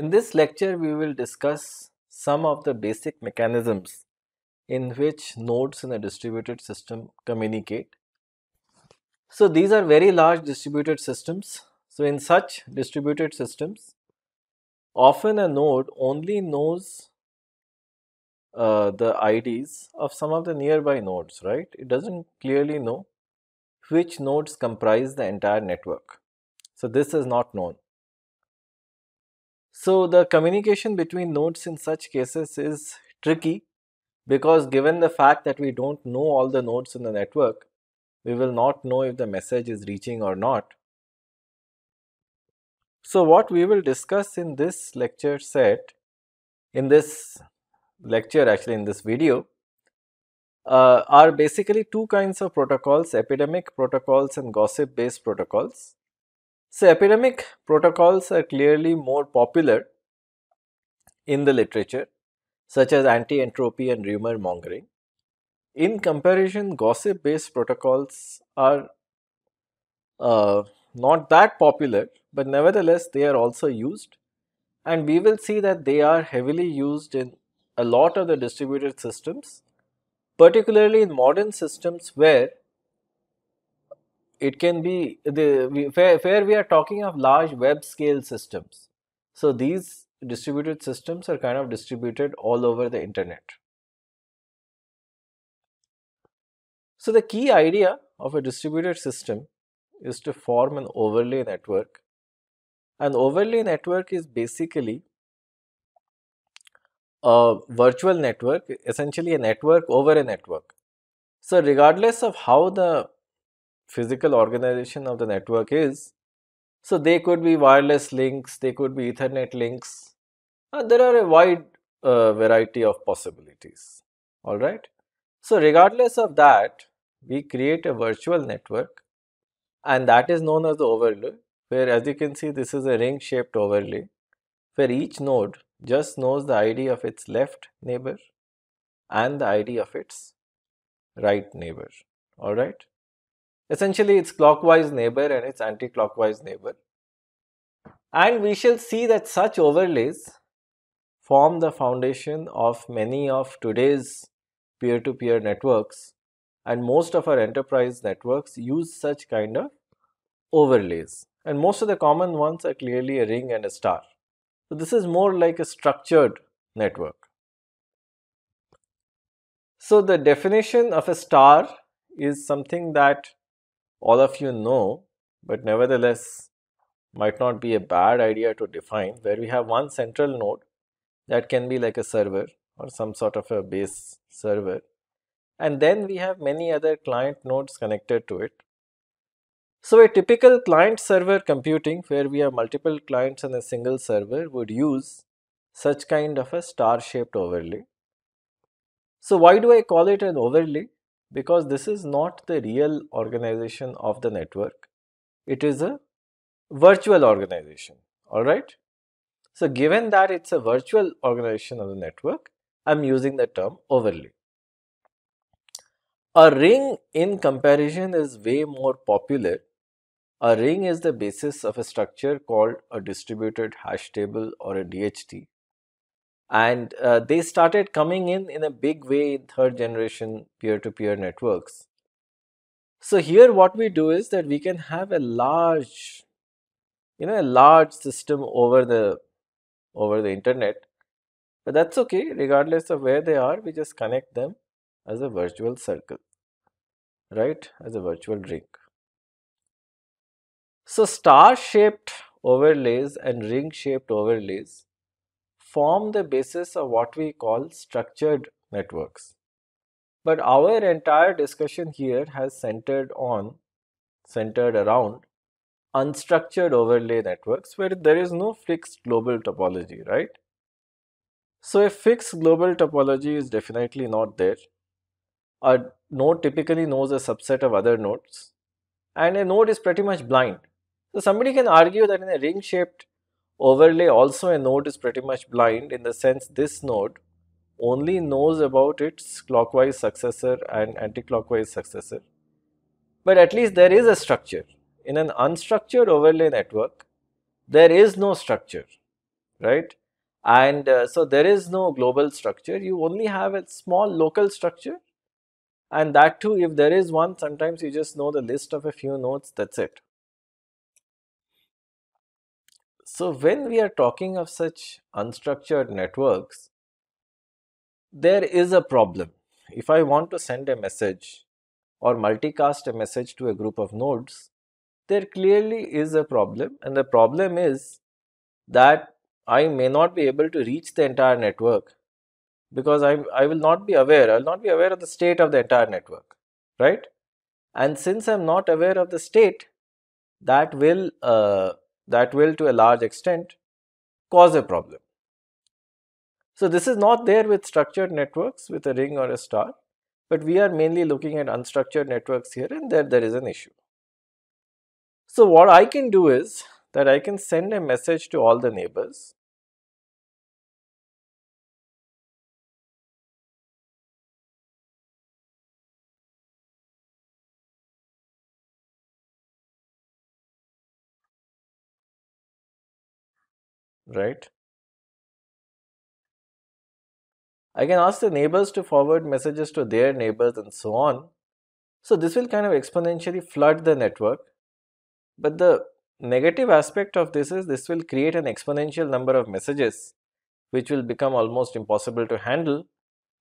In this lecture, we will discuss some of the basic mechanisms in which nodes in a distributed system communicate. So these are very large distributed systems. So in such distributed systems, often a node only knows uh, the IDs of some of the nearby nodes, right? It doesn't clearly know which nodes comprise the entire network. So this is not known. So the communication between nodes in such cases is tricky because given the fact that we don't know all the nodes in the network, we will not know if the message is reaching or not. So what we will discuss in this lecture set, in this lecture actually in this video, uh, are basically two kinds of protocols, epidemic protocols and gossip based protocols. So epidemic protocols are clearly more popular in the literature, such as anti-entropy and rumor mongering. In comparison, gossip-based protocols are uh, not that popular, but nevertheless they are also used and we will see that they are heavily used in a lot of the distributed systems, particularly in modern systems where it can be the we, where we are talking of large web scale systems. So these distributed systems are kind of distributed all over the internet. So the key idea of a distributed system is to form an overlay network. An overlay network is basically a virtual network, essentially a network over a network. So regardless of how the physical organization of the network is. So, they could be wireless links, they could be ethernet links, uh, there are a wide uh, variety of possibilities, alright. So, regardless of that, we create a virtual network and that is known as the overlay, where as you can see this is a ring shaped overlay, where each node just knows the ID of its left neighbor and the ID of its right neighbor, alright essentially its clockwise neighbor and its anti-clockwise neighbor. And we shall see that such overlays form the foundation of many of today's peer-to-peer networks and most of our enterprise networks use such kind of overlays and most of the common ones are clearly a ring and a star. So, this is more like a structured network. So, the definition of a star is something that all of you know, but nevertheless might not be a bad idea to define where we have one central node that can be like a server or some sort of a base server and then we have many other client nodes connected to it. So a typical client server computing where we have multiple clients and a single server would use such kind of a star shaped overlay. So why do I call it an overlay? because this is not the real organization of the network. It is a virtual organization, alright? So, given that it's a virtual organization of the network, I'm using the term overlay. A ring in comparison is way more popular. A ring is the basis of a structure called a distributed hash table or a DHT and uh, they started coming in in a big way in third generation peer-to-peer -peer networks. So here what we do is that we can have a large, you know, a large system over the, over the internet, but that's okay regardless of where they are, we just connect them as a virtual circle, right, as a virtual ring. So star shaped overlays and ring shaped overlays form the basis of what we call structured networks. But our entire discussion here has centered on, centered around unstructured overlay networks where there is no fixed global topology, right? So a fixed global topology is definitely not there. A node typically knows a subset of other nodes and a node is pretty much blind. So somebody can argue that in a ring shaped Overlay also a node is pretty much blind in the sense this node only knows about its clockwise successor and anticlockwise successor. But at least there is a structure. In an unstructured overlay network, there is no structure, right? And uh, so there is no global structure. You only have a small local structure and that too if there is one sometimes you just know the list of a few nodes that's it So when we are talking of such unstructured networks, there is a problem. If I want to send a message or multicast a message to a group of nodes, there clearly is a problem and the problem is that I may not be able to reach the entire network because I, I will not be aware, I will not be aware of the state of the entire network, right? And since I am not aware of the state, that will uh, that will to a large extent cause a problem. So this is not there with structured networks with a ring or a star, but we are mainly looking at unstructured networks here and there there is an issue. So what I can do is that I can send a message to all the neighbors right? I can ask the neighbors to forward messages to their neighbors and so on. So this will kind of exponentially flood the network. But the negative aspect of this is this will create an exponential number of messages which will become almost impossible to handle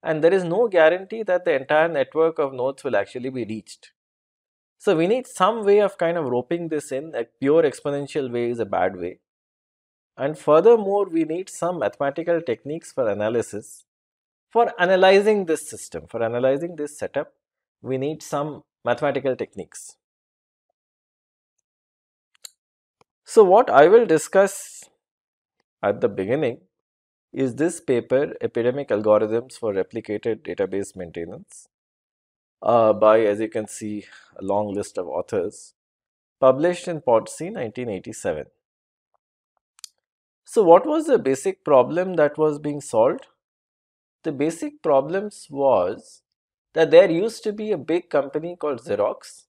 and there is no guarantee that the entire network of nodes will actually be reached. So we need some way of kind of roping this in, a pure exponential way is a bad way. And furthermore, we need some mathematical techniques for analysis. For analyzing this system, for analyzing this setup, we need some mathematical techniques. So, what I will discuss at the beginning is this paper, Epidemic Algorithms for Replicated Database Maintenance, uh, by, as you can see, a long list of authors, published in PODC 1987. So, what was the basic problem that was being solved? The basic problems was that there used to be a big company called Xerox.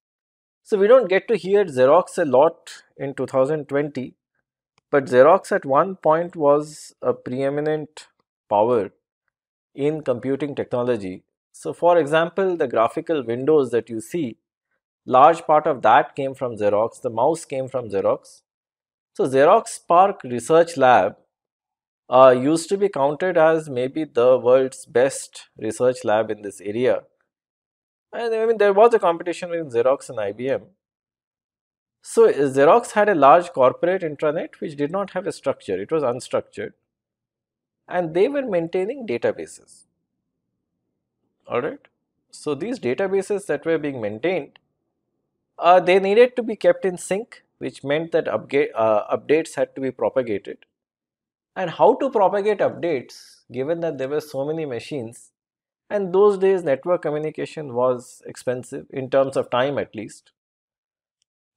So, we don't get to hear Xerox a lot in 2020, but Xerox at one point was a preeminent power in computing technology. So, for example, the graphical windows that you see, large part of that came from Xerox, the mouse came from Xerox. So, Xerox Park Research Lab uh, used to be counted as maybe the world's best research lab in this area. And I mean, there was a competition between Xerox and IBM. So, Xerox had a large corporate intranet which did not have a structure, it was unstructured and they were maintaining databases. Alright. So, these databases that were being maintained, uh, they needed to be kept in sync which meant that uh, updates had to be propagated. And how to propagate updates given that there were so many machines and those days network communication was expensive in terms of time at least.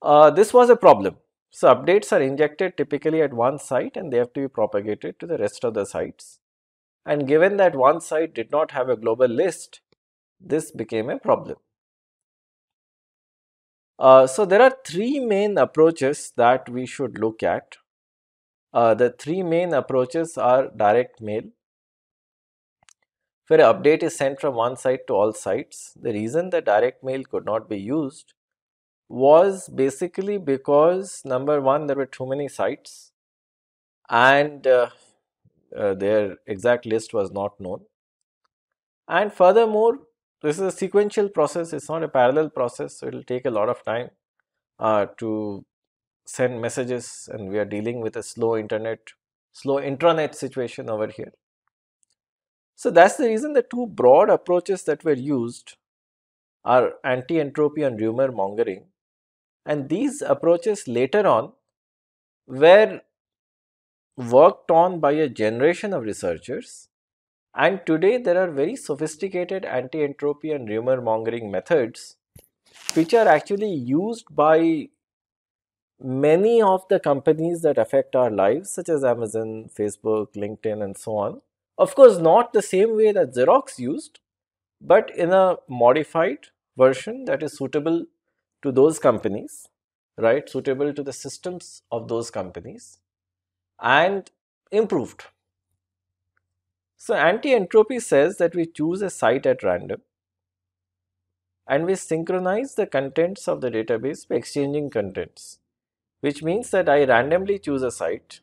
Uh, this was a problem. So updates are injected typically at one site and they have to be propagated to the rest of the sites. And given that one site did not have a global list, this became a problem. Uh, so there are three main approaches that we should look at. Uh, the three main approaches are direct mail, where update is sent from one site to all sites. The reason the direct mail could not be used was basically because number one, there were too many sites and uh, uh their exact list was not known. And furthermore, this is a sequential process it's not a parallel process so it will take a lot of time uh, to send messages and we are dealing with a slow internet slow intranet situation over here so that's the reason the two broad approaches that were used are anti-entropy and rumor mongering and these approaches later on were worked on by a generation of researchers and today there are very sophisticated anti-entropy and rumor mongering methods which are actually used by many of the companies that affect our lives such as Amazon, Facebook, LinkedIn and so on. Of course not the same way that Xerox used but in a modified version that is suitable to those companies, right, suitable to the systems of those companies and improved so anti-entropy says that we choose a site at random and we synchronize the contents of the database by exchanging contents which means that I randomly choose a site,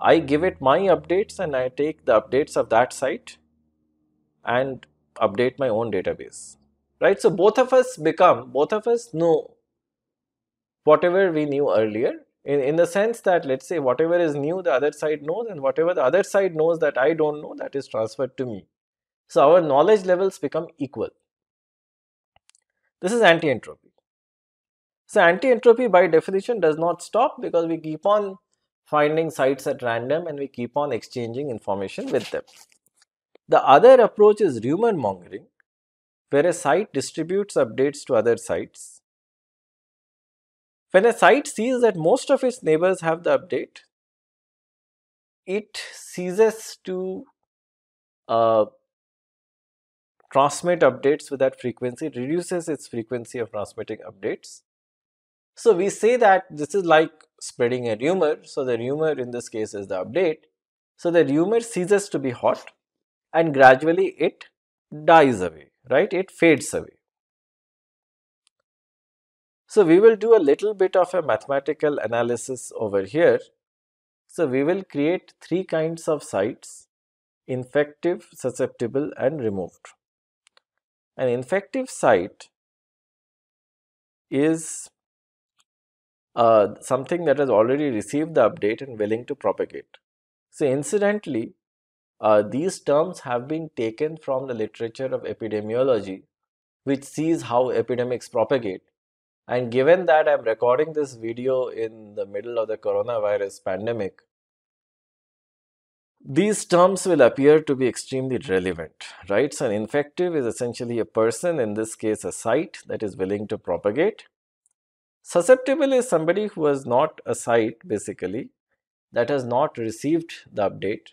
I give it my updates and I take the updates of that site and update my own database right so both of us become both of us know whatever we knew earlier in, in the sense that let's say whatever is new the other side knows and whatever the other side knows that I don't know that is transferred to me. So our knowledge levels become equal. This is anti-entropy. So anti-entropy by definition does not stop because we keep on finding sites at random and we keep on exchanging information with them. The other approach is rumor mongering where a site distributes updates to other sites when a site sees that most of its neighbors have the update, it ceases to uh, transmit updates with that frequency, it reduces its frequency of transmitting updates. So we say that this is like spreading a rumor. So the rumor in this case is the update. So the rumor ceases to be hot and gradually it dies away, right? It fades away. So we will do a little bit of a mathematical analysis over here. So we will create three kinds of sites, infective, susceptible and removed. An infective site is uh, something that has already received the update and willing to propagate. So incidentally, uh, these terms have been taken from the literature of epidemiology, which sees how epidemics propagate and given that I'm recording this video in the middle of the coronavirus pandemic, these terms will appear to be extremely relevant, right? So, an infective is essentially a person, in this case, a site that is willing to propagate. Susceptible is somebody who is not a site, basically, that has not received the update.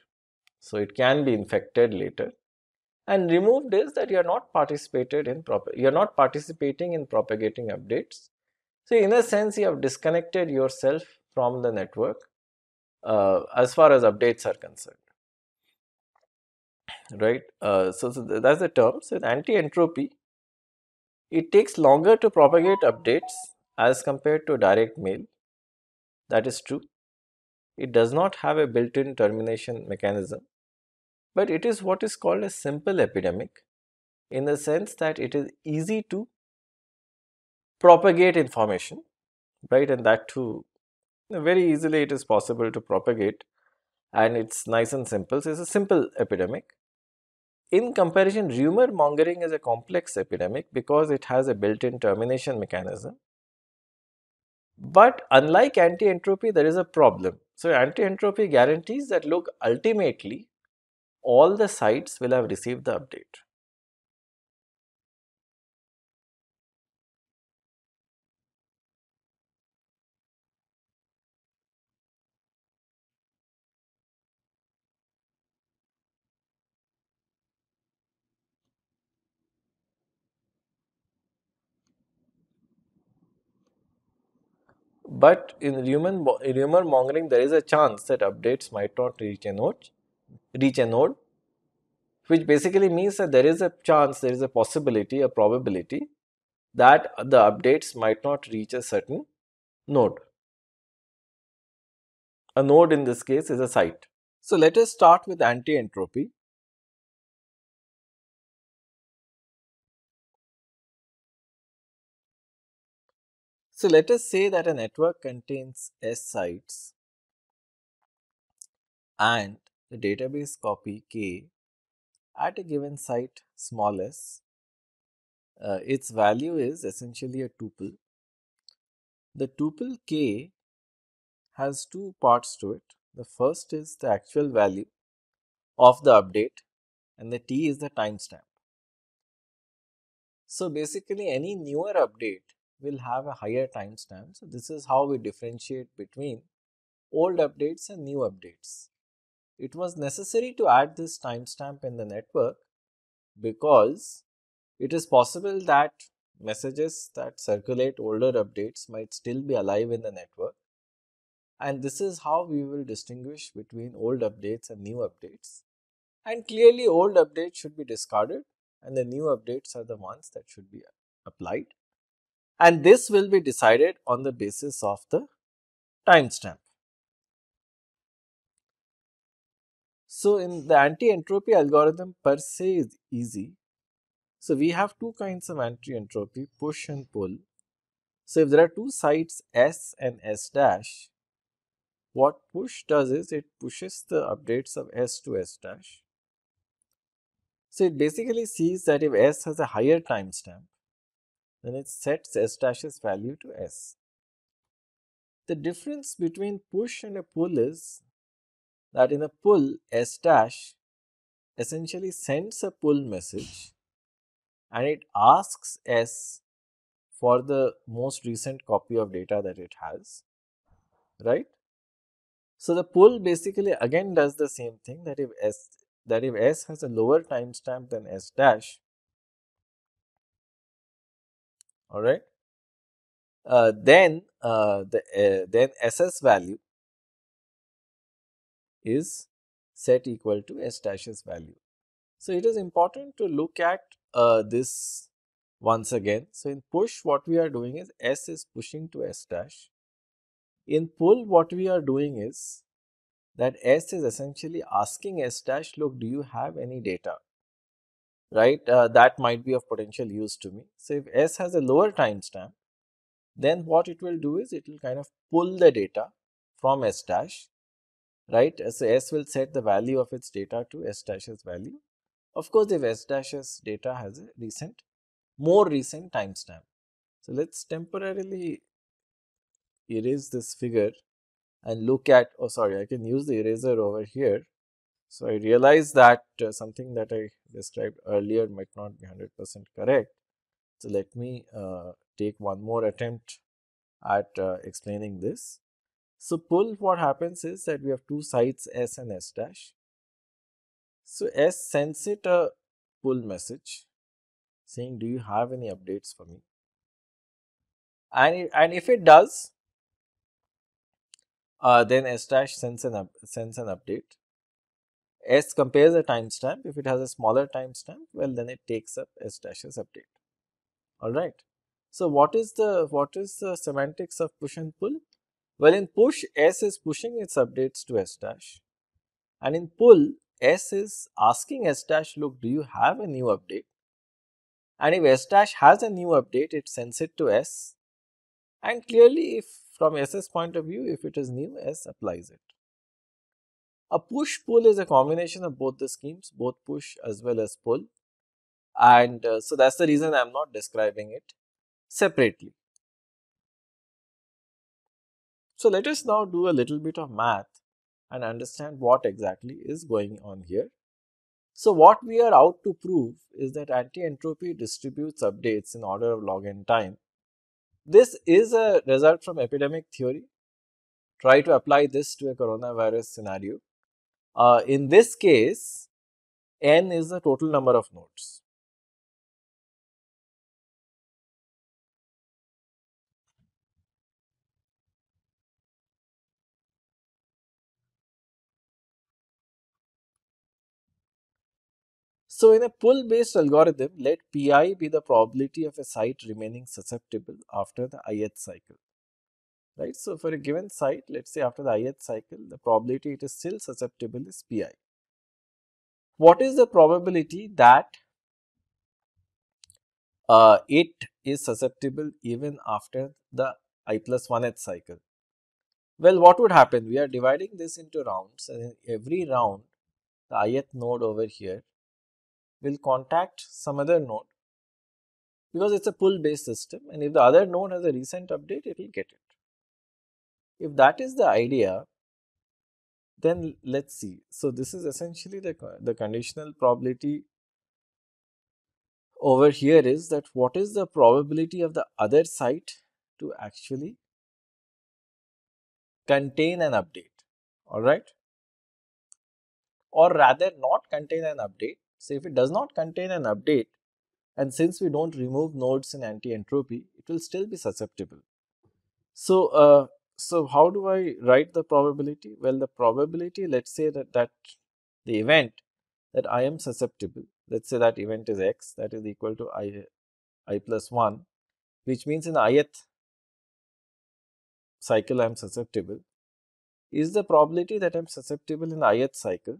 So, it can be infected later and removed is that you are not participated in you are not participating in propagating updates. So in a sense, you have disconnected yourself from the network uh, as far as updates are concerned, right? Uh, so, so that's the term. So anti-entropy. It takes longer to propagate updates as compared to direct mail. That is true. It does not have a built-in termination mechanism but it is what is called a simple epidemic in the sense that it is easy to propagate information, right? And that too, very easily it is possible to propagate and it's nice and simple. So, it's a simple epidemic. In comparison, rumor mongering is a complex epidemic because it has a built in termination mechanism. But unlike anti entropy, there is a problem. So, anti entropy guarantees that look, ultimately, all the sites will have received the update. But in rumor, rumor mongering, there is a chance that updates might not reach a node reach a node which basically means that there is a chance, there is a possibility, a probability that the updates might not reach a certain node. A node in this case is a site. So, let us start with anti-entropy. So, let us say that a network contains S sites and the database copy k at a given site small s. Uh, its value is essentially a tuple. The tuple k has two parts to it. The first is the actual value of the update and the t is the timestamp. So basically any newer update will have a higher timestamp. So this is how we differentiate between old updates and new updates. It was necessary to add this timestamp in the network because it is possible that messages that circulate older updates might still be alive in the network and this is how we will distinguish between old updates and new updates and clearly old updates should be discarded and the new updates are the ones that should be applied and this will be decided on the basis of the timestamp. So, in the anti-entropy algorithm per se is easy. So, we have two kinds of anti-entropy push and pull. So, if there are two sites S and S dash, what push does is it pushes the updates of S to S dash. So, it basically sees that if S has a higher timestamp, then it sets S dash's value to S. The difference between push and a pull is that in a pull, S dash essentially sends a pull message and it asks S for the most recent copy of data that it has, right? So the pull basically again does the same thing that if S that if S has a lower timestamp than S dash, alright, uh, then uh, the uh, then SS value is set equal to s dash's value. So, it is important to look at uh, this once again. So, in push what we are doing is s is pushing to s dash. In pull what we are doing is that s is essentially asking s dash look do you have any data right uh, that might be of potential use to me. So, if s has a lower timestamp then what it will do is it will kind of pull the data from s dash right. So, S will set the value of its data to S dash's value. Of course, if S dash's data has a recent, more recent timestamp. So, let us temporarily erase this figure and look at, oh sorry, I can use the eraser over here. So, I realize that uh, something that I described earlier might not be 100 percent correct. So, let me uh, take one more attempt at uh, explaining this. So pull what happens is that we have two sites, S and S dash. So S sends it a pull message saying do you have any updates for me and, it, and if it does uh, then S dash sends an, up, sends an update. S compares a timestamp if it has a smaller timestamp well then it takes up S dash's update alright. So what is the what is the semantics of push and pull? Well, in push, S is pushing its updates to S dash and in pull, S is asking S dash, look, do you have a new update? And if S dash has a new update, it sends it to S and clearly if from S's point of view, if it is new, S applies it. A push pull is a combination of both the schemes, both push as well as pull. And uh, so that's the reason I'm not describing it separately. So let us now do a little bit of math and understand what exactly is going on here. So what we are out to prove is that anti-entropy distributes updates in order of log n time. This is a result from epidemic theory. Try to apply this to a coronavirus scenario. Uh, in this case, n is the total number of nodes. So in a pull-based algorithm, let Pi be the probability of a site remaining susceptible after the ith cycle. Right. So for a given site, let's say after the ith cycle, the probability it is still susceptible is Pi. What is the probability that uh, it is susceptible even after the i plus 1th cycle? Well, what would happen? We are dividing this into rounds and in every round, the ith node over here will contact some other node because it is a pull based system and if the other node has a recent update it will get it. If that is the idea then let us see. So, this is essentially the, the conditional probability over here is that what is the probability of the other site to actually contain an update alright or rather not contain an update so if it does not contain an update and since we do not remove nodes in anti-entropy it will still be susceptible. So, uh, so how do I write the probability? Well the probability let us say that, that the event that I am susceptible let us say that event is x that is equal to i, I plus 1 which means in ith cycle I am susceptible is the probability that I am susceptible in ith cycle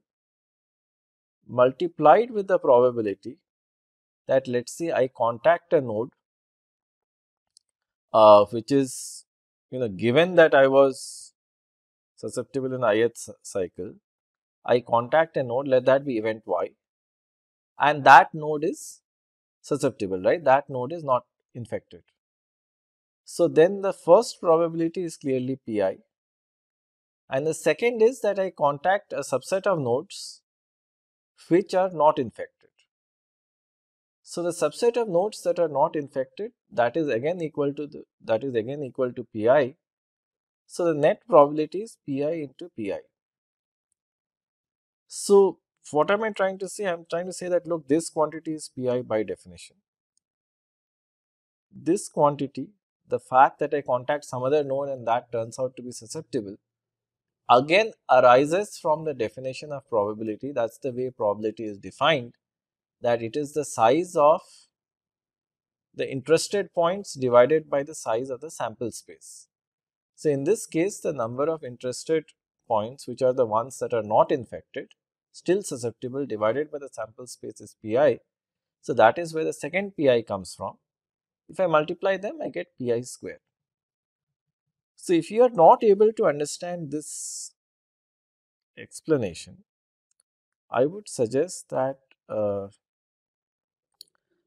multiplied with the probability that let us say I contact a node uh, which is you know given that I was susceptible in ith cycle, I contact a node let that be event y and that node is susceptible right that node is not infected. So, then the first probability is clearly pi and the second is that I contact a subset of nodes which are not infected. So the subset of nodes that are not infected that is again equal to the, that is again equal to pi. So the net probability is pi into pi. So what am I trying to say? I am trying to say that look this quantity is pi by definition. This quantity the fact that I contact some other node and that turns out to be susceptible again arises from the definition of probability that is the way probability is defined that it is the size of the interested points divided by the size of the sample space. So, in this case the number of interested points which are the ones that are not infected still susceptible divided by the sample space is pi. So, that is where the second pi comes from. If I multiply them I get pi square. So, if you are not able to understand this explanation, I would suggest that uh,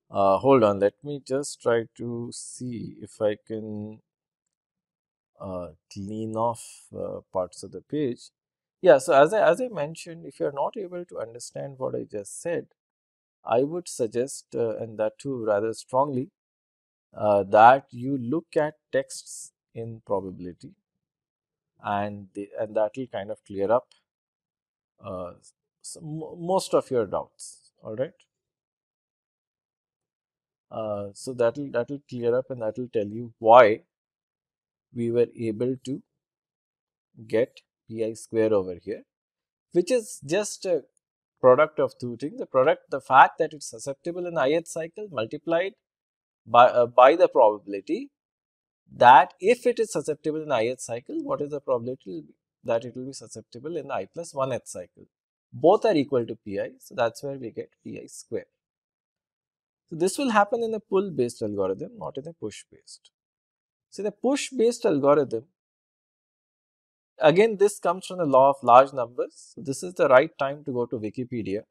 uh, hold on let me just try to see if I can uh, clean off uh, parts of the page. Yeah, so as I, as I mentioned if you are not able to understand what I just said, I would suggest uh, and that too rather strongly uh, that you look at texts in probability and the, and that will kind of clear up uh, some, most of your doubts all right uh, so that will that will clear up and that will tell you why we were able to get pi square over here which is just a product of two things the product the fact that it's susceptible in ith cycle multiplied by uh, by the probability that if it is susceptible in ith cycle, what is the probability that it will be susceptible in i plus 1th cycle? Both are equal to pi, so that's where we get pi square. So this will happen in a pull based algorithm, not in a push based. So in a push based algorithm, again this comes from the law of large numbers. So this is the right time to go to Wikipedia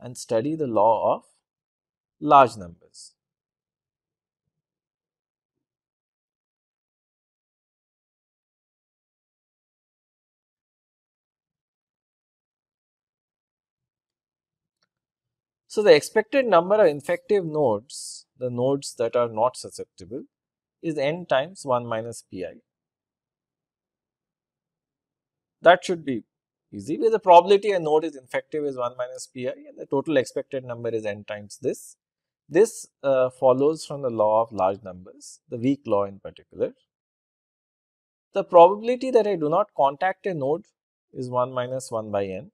and study the law of large numbers. So, the expected number of infective nodes, the nodes that are not susceptible is n times 1 minus pi. That should be easy because the probability a node is infective is 1 minus pi and the total expected number is n times this. This uh, follows from the law of large numbers, the weak law in particular. The probability that I do not contact a node is 1 minus 1 by n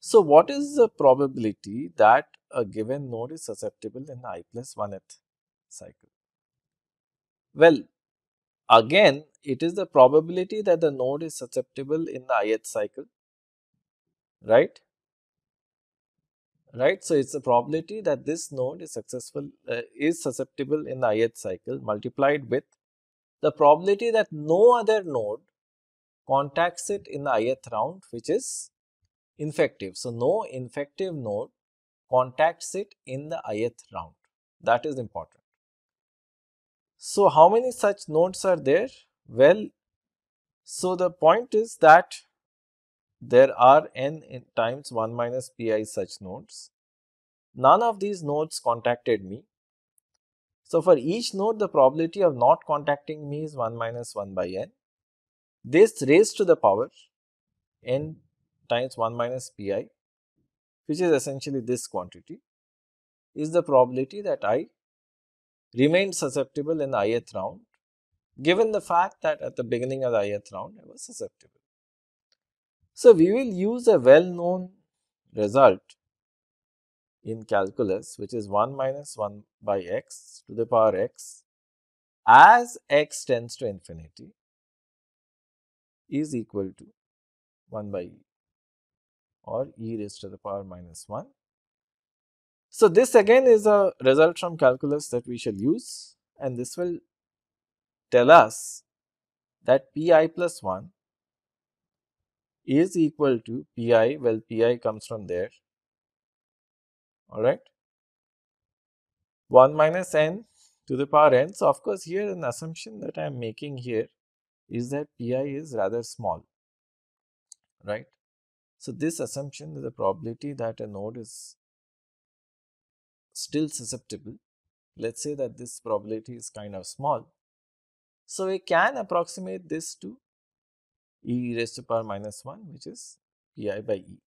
so, what is the probability that a given node is susceptible in the i plus 1th cycle? Well, again it is the probability that the node is susceptible in the ith cycle, right? Right. So, it is the probability that this node is successful uh, is susceptible in the ith cycle multiplied with the probability that no other node contacts it in the ith round which is infective. So, no infective node contacts it in the ith round. That is important. So, how many such nodes are there? Well, so the point is that there are n times 1 minus pi such nodes. None of these nodes contacted me. So, for each node the probability of not contacting me is 1 minus 1 by n. This raised to the power n times 1 minus pi which is essentially this quantity is the probability that I remained susceptible in the ith round given the fact that at the beginning of the ith round I was susceptible. So, we will use a well known result in calculus which is 1 minus 1 by x to the power x as x tends to infinity is equal to 1 by e or e raised to the power minus 1. So, this again is a result from calculus that we shall use and this will tell us that pi plus 1 is equal to pi, well pi comes from there, alright. 1 minus n to the power n. So, of course, here an assumption that I am making here is that pi is rather small, right. So, this assumption is the probability that a node is still susceptible. Let us say that this probability is kind of small. So, we can approximate this to e raised to power minus 1 which is pi by e.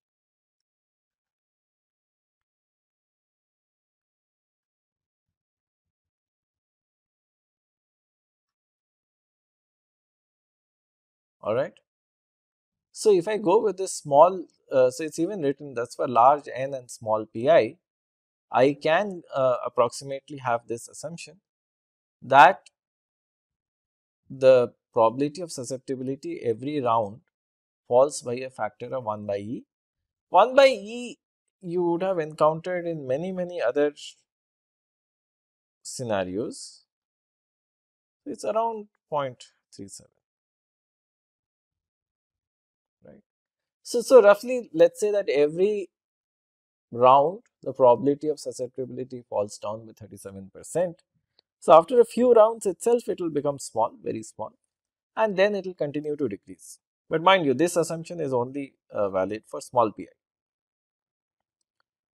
Alright. So if I go with this small, uh, so it's even written thus for large n and small pi, I can uh, approximately have this assumption that the probability of susceptibility every round falls by a factor of 1 by e. 1 by e you would have encountered in many many other scenarios. It is around 0.37. So, so roughly let's say that every round the probability of susceptibility falls down by 37 percent. So, after a few rounds itself it will become small very small and then it will continue to decrease. But mind you this assumption is only uh, valid for small pi.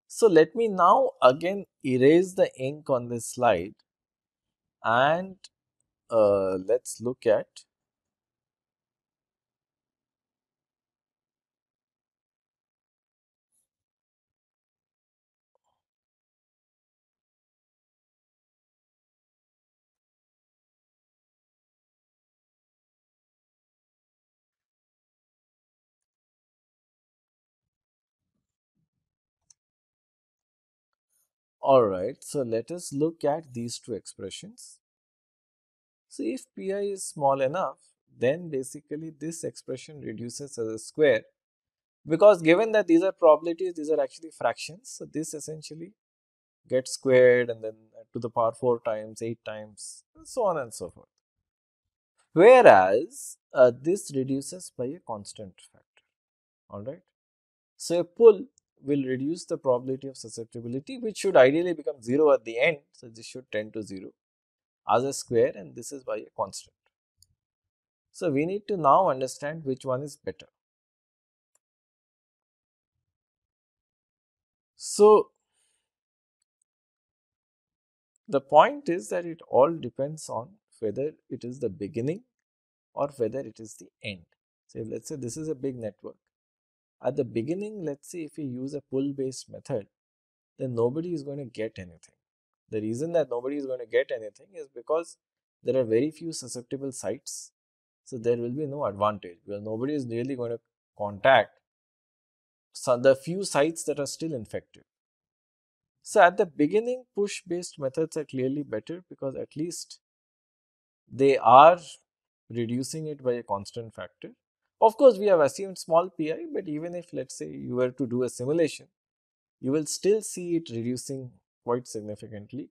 So, let me now again erase the ink on this slide and uh, let us look at Alright, so let us look at these two expressions. So if pi is small enough, then basically this expression reduces as a square because given that these are probabilities, these are actually fractions. So this essentially gets squared and then to the power 4 times, 8 times and so on and so forth. Whereas uh, this reduces by a constant factor, alright. So a pull will reduce the probability of susceptibility which should ideally become 0 at the end. So, this should tend to 0 as a square and this is by a constant. So, we need to now understand which one is better. So, the point is that it all depends on whether it is the beginning or whether it is the end. So, let us say this is a big network at the beginning, let's say if we use a pull based method, then nobody is going to get anything. The reason that nobody is going to get anything is because there are very few susceptible sites. So there will be no advantage because nobody is really going to contact so the few sites that are still infected. So at the beginning, push based methods are clearly better because at least they are reducing it by a constant factor of course, we have assumed small pi, but even if let us say you were to do a simulation, you will still see it reducing quite significantly,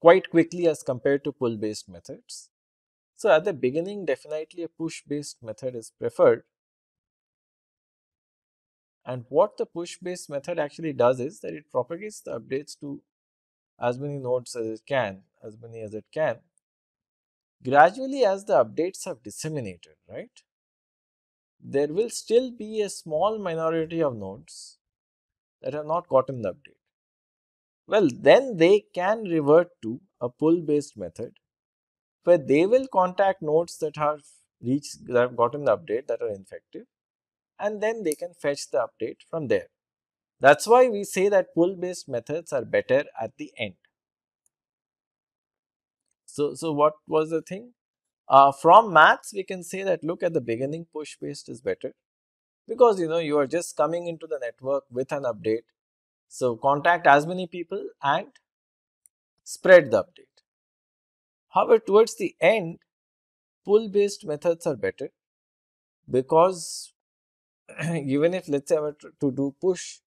quite quickly as compared to pull based methods. So, at the beginning definitely a push based method is preferred and what the push based method actually does is that it propagates the updates to as many nodes as it can, as many as it can, gradually as the updates have disseminated, right? there will still be a small minority of nodes that have not gotten the update. Well, then they can revert to a pull based method where they will contact nodes that have reached that have gotten the update that are infective, and then they can fetch the update from there. That is why we say that pull based methods are better at the end. So, so what was the thing? Uh, from maths, we can say that look at the beginning push based is better because you know you are just coming into the network with an update. So, contact as many people and spread the update. However, towards the end, pull based methods are better because even if let us say I were to do push,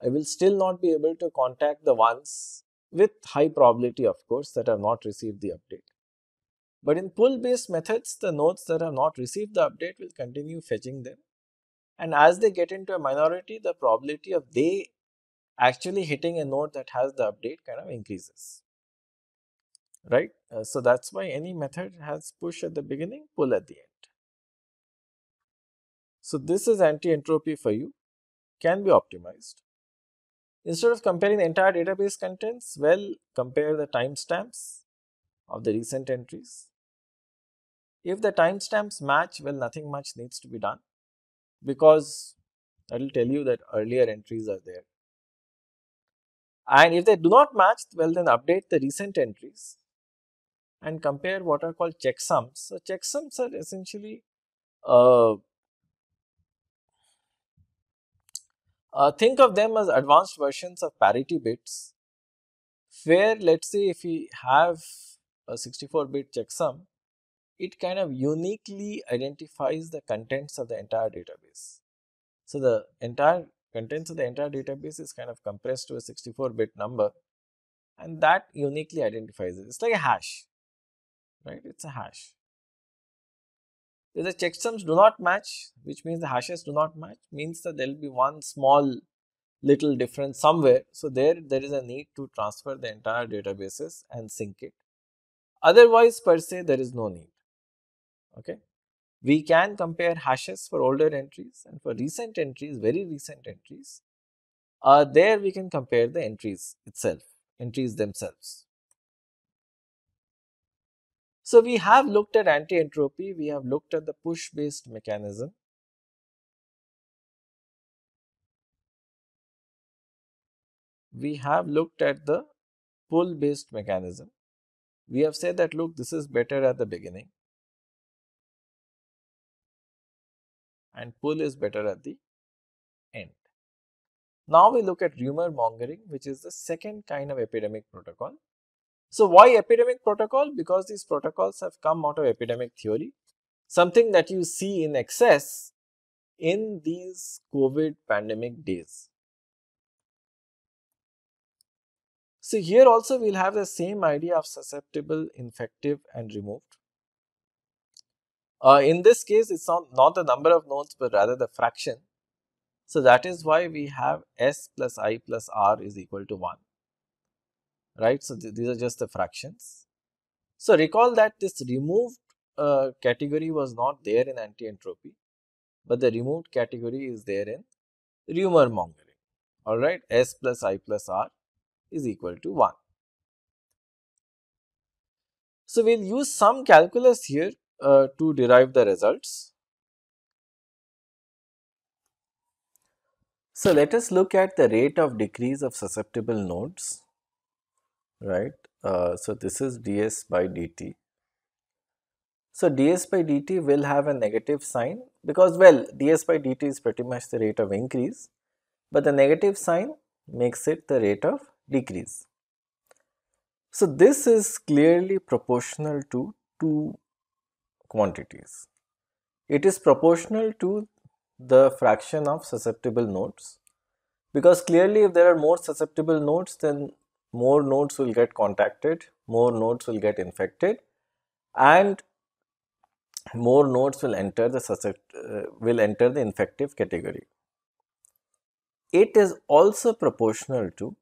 I will still not be able to contact the ones with high probability of course that have not received the update. But in pull based methods, the nodes that have not received the update will continue fetching them. And as they get into a minority, the probability of they actually hitting a node that has the update kind of increases. Right? Uh, so that's why any method has push at the beginning, pull at the end. So this is anti-entropy for you, can be optimized. Instead of comparing the entire database contents, well, compare the timestamps of the recent entries. If the timestamps match, well, nothing much needs to be done because that will tell you that earlier entries are there. And if they do not match, well, then update the recent entries and compare what are called checksums. So, checksums are essentially uh, uh, think of them as advanced versions of parity bits where let us say if we have a 64 bit checksum it kind of uniquely identifies the contents of the entire database. So, the entire contents of the entire database is kind of compressed to a 64 bit number and that uniquely identifies it. It is like a hash, right? It is a hash. If the checksums do not match, which means the hashes do not match, means that there will be one small little difference somewhere. So, there, there is a need to transfer the entire databases and sync it. Otherwise, per se, there is no need. Okay. We can compare hashes for older entries and for recent entries, very recent entries, uh, there we can compare the entries itself, entries themselves. So, we have looked at anti-entropy, we have looked at the push based mechanism. We have looked at the pull based mechanism. We have said that look this is better at the beginning and pull is better at the end. Now we look at rumor mongering which is the second kind of epidemic protocol. So why epidemic protocol? Because these protocols have come out of epidemic theory. Something that you see in excess in these COVID pandemic days. So here also we will have the same idea of susceptible, infective and removed. Uh, in this case, it is not, not the number of nodes but rather the fraction. So, that is why we have s plus i plus r is equal to 1, right. So, th these are just the fractions. So, recall that this removed uh, category was not there in anti-entropy, but the removed category is there in rumor mongering, alright, s plus i plus r is equal to 1. So, we will use some calculus here uh, to derive the results. So, let us look at the rate of decrease of susceptible nodes, right. Uh, so, this is ds by dt. So, ds by dt will have a negative sign because well ds by dt is pretty much the rate of increase, but the negative sign makes it the rate of decrease. So, this is clearly proportional to two quantities. It is proportional to the fraction of susceptible nodes because clearly if there are more susceptible nodes then more nodes will get contacted, more nodes will get infected and more nodes will enter the suscept uh, will enter the infective category. It is also proportional to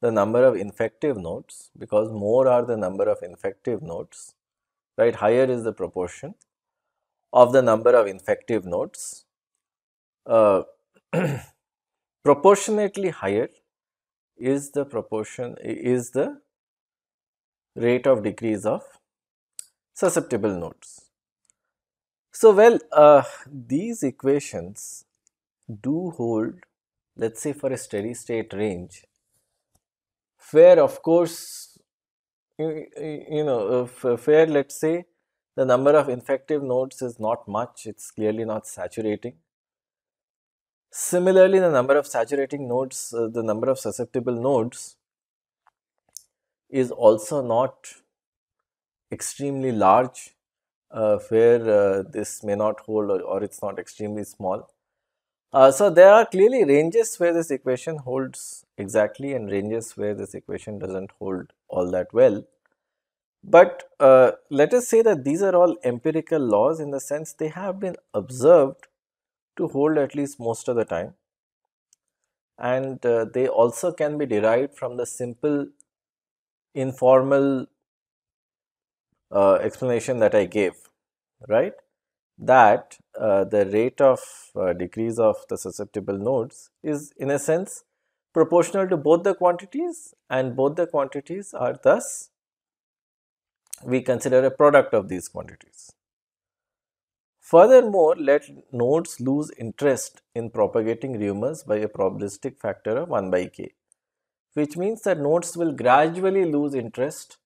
the number of infective nodes because more are the number of infective nodes right higher is the proportion of the number of infective nodes uh, proportionately higher is the proportion is the rate of decrease of susceptible nodes. So, well uh, these equations do hold let us say for a steady state range where of course you, know, know, fair, let's say the number of infective nodes is not much, it's clearly not saturating. Similarly, the number of saturating nodes, uh, the number of susceptible nodes is also not extremely large uh, where uh, this may not hold or, or, it's not extremely small. Uh, so there are clearly ranges where this equation holds exactly and ranges where this equation does not hold all that well. But uh, let us say that these are all empirical laws in the sense they have been observed to hold at least most of the time and uh, they also can be derived from the simple informal uh, explanation that I gave, right that uh, the rate of uh, decrease of the susceptible nodes is in a sense proportional to both the quantities and both the quantities are thus we consider a product of these quantities. Furthermore, let nodes lose interest in propagating rumors by a probabilistic factor of 1 by k, which means that nodes will gradually lose interest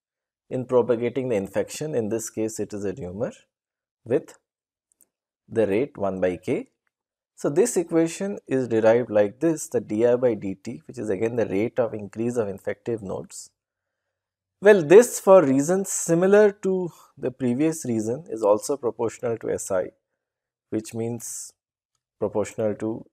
in propagating the infection, in this case it is a rumor, with the rate 1 by k. So this equation is derived like this the dI by dt which is again the rate of increase of infective nodes. Well this for reasons similar to the previous reason is also proportional to SI which means proportional to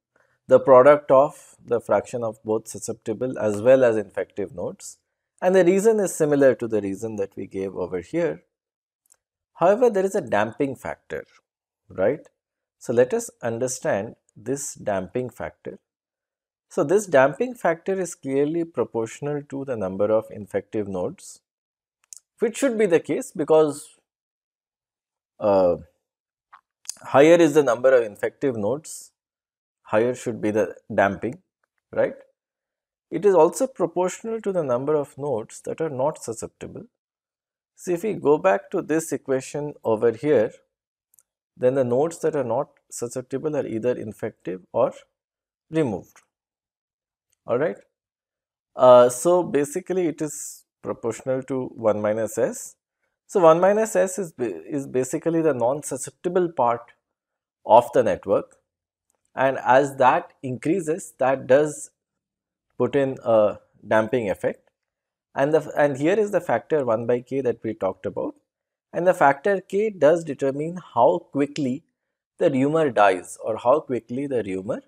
the product of the fraction of both susceptible as well as infective nodes and the reason is similar to the reason that we gave over here. However, there is a damping factor right? So let us understand this damping factor. So this damping factor is clearly proportional to the number of infective nodes, which should be the case because uh, higher is the number of infective nodes, higher should be the damping, right? It is also proportional to the number of nodes that are not susceptible. See if we go back to this equation over here, then the nodes that are not susceptible are either infective or removed. Alright. Uh, so basically it is proportional to 1 minus s. So 1 minus s is, is basically the non-susceptible part of the network and as that increases that does put in a damping effect and the and here is the factor 1 by k that we talked about and the factor k does determine how quickly the rumor dies or how quickly the rumor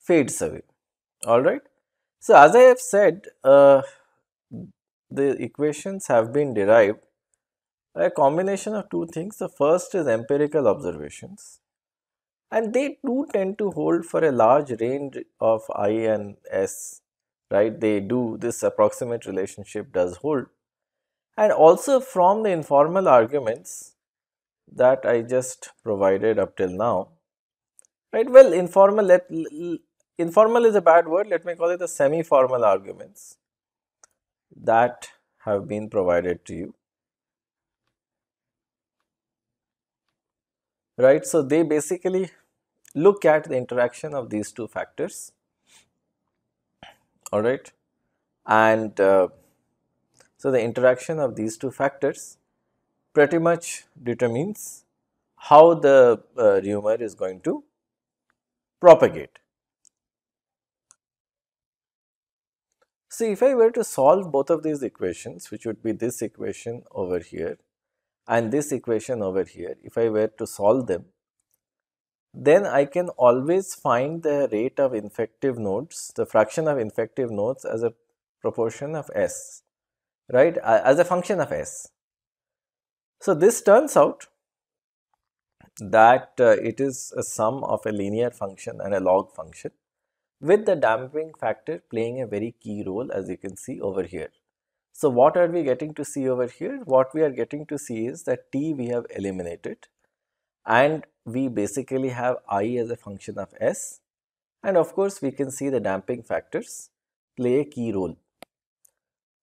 fades away alright. So, as I have said uh, the equations have been derived by a combination of two things the first is empirical observations and they do tend to hold for a large range of i and s right they do this approximate relationship does hold and also from the informal arguments that I just provided up till now, right. Well, informal, let, informal is a bad word, let me call it the semi-formal arguments that have been provided to you. Right, so they basically look at the interaction of these two factors, all right, and uh, so, the interaction of these two factors pretty much determines how the uh, rumor is going to propagate. See, if I were to solve both of these equations which would be this equation over here and this equation over here, if I were to solve them, then I can always find the rate of infective nodes, the fraction of infective nodes as a proportion of S right, as a function of s. So, this turns out that uh, it is a sum of a linear function and a log function with the damping factor playing a very key role as you can see over here. So, what are we getting to see over here? What we are getting to see is that t we have eliminated and we basically have i as a function of s and of course, we can see the damping factors play a key role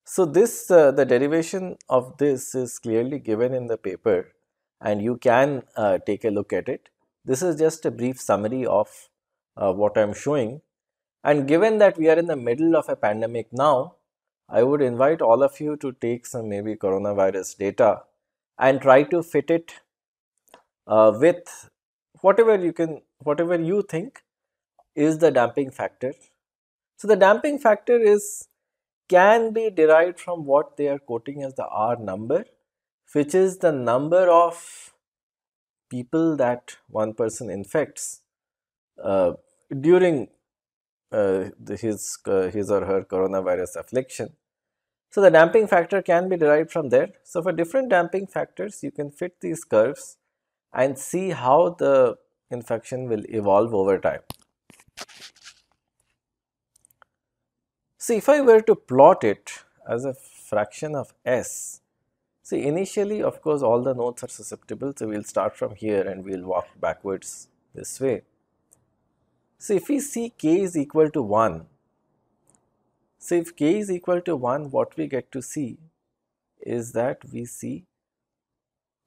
so this, uh, the derivation of this is clearly given in the paper and you can uh, take a look at it. This is just a brief summary of uh, what I am showing and given that we are in the middle of a pandemic now, I would invite all of you to take some maybe coronavirus data and try to fit it uh, with whatever you can, whatever you think is the damping factor. So the damping factor is can be derived from what they are quoting as the R number, which is the number of people that one person infects uh, during uh, his, uh, his or her coronavirus affliction. So, the damping factor can be derived from there. So, for different damping factors you can fit these curves and see how the infection will evolve over time. See if I were to plot it as a fraction of s, see initially of course all the nodes are susceptible. So, we will start from here and we will walk backwards this way. So, if we see k is equal to 1, so if k is equal to 1 what we get to see is that we see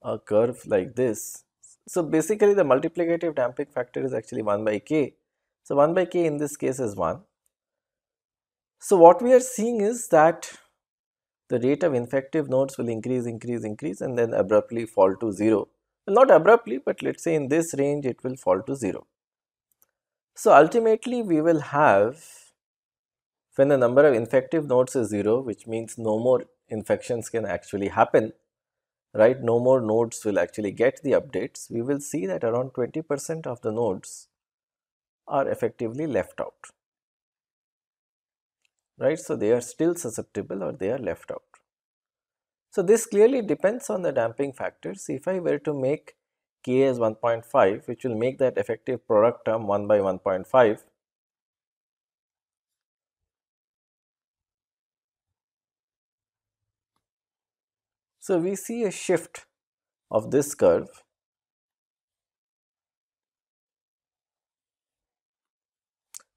a curve like this. So, basically the multiplicative damping factor is actually 1 by k. So, 1 by k in this case is 1 so what we are seeing is that the rate of infective nodes will increase, increase, increase and then abruptly fall to 0. Well, not abruptly, but let us say in this range it will fall to 0. So ultimately we will have when the number of infective nodes is 0 which means no more infections can actually happen right no more nodes will actually get the updates we will see that around 20 percent of the nodes are effectively left out right. So, they are still susceptible or they are left out. So, this clearly depends on the damping factors. If I were to make K as 1.5 which will make that effective product term 1 by 1.5 So, we see a shift of this curve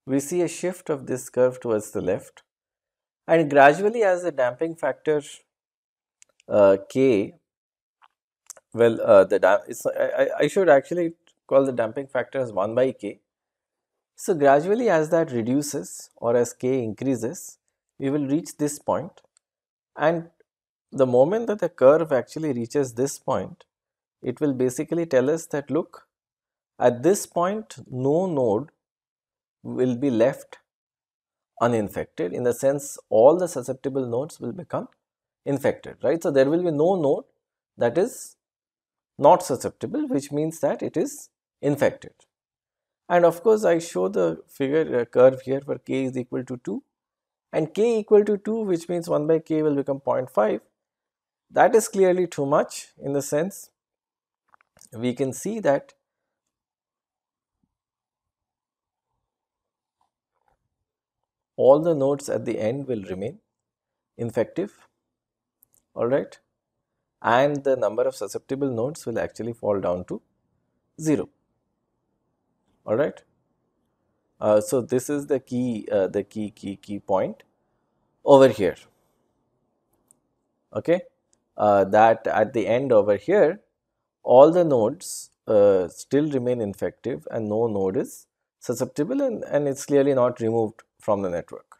we see a shift of this curve towards the left and gradually as the damping factor uh, k well uh, the I, I, should actually call the damping factor as 1 by k. So gradually as that reduces or as k increases we will reach this point and the moment that the curve actually reaches this point it will basically tell us that look at this point no node will be left uninfected in the sense all the susceptible nodes will become infected, right. So, there will be no node that is not susceptible which means that it is infected. And of course, I show the figure uh, curve here for k is equal to 2 and k equal to 2 which means 1 by k will become 0.5 that is clearly too much in the sense we can see that all the nodes at the end will remain infective alright and the number of susceptible nodes will actually fall down to 0 alright. Uh, so, this is the key uh, the key key key point over here okay uh, that at the end over here all the nodes uh, still remain infective and no node is susceptible and, and it is clearly not removed from the network.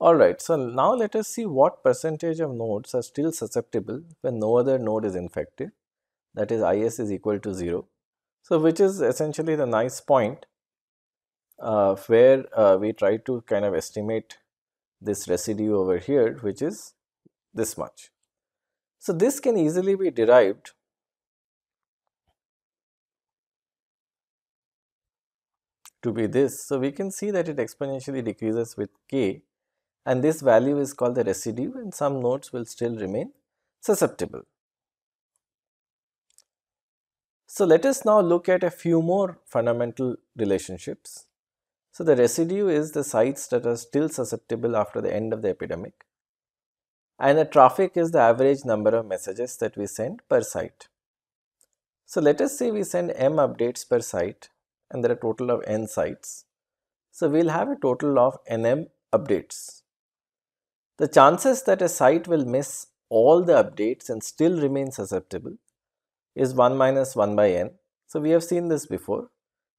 Alright, so now let us see what percentage of nodes are still susceptible when no other node is infected that is is is equal to 0. So, which is essentially the nice point uh, where uh, we try to kind of estimate this residue over here which is this much. So, this can easily be derived to be this. So, we can see that it exponentially decreases with k and this value is called the residue and some nodes will still remain susceptible. So, let us now look at a few more fundamental relationships. So, the residue is the sites that are still susceptible after the end of the epidemic and the traffic is the average number of messages that we send per site. So, let us say we send m updates per site and there are total of n sites. So we'll have a total of nm updates. The chances that a site will miss all the updates and still remain susceptible is 1 minus 1 by n. So we have seen this before.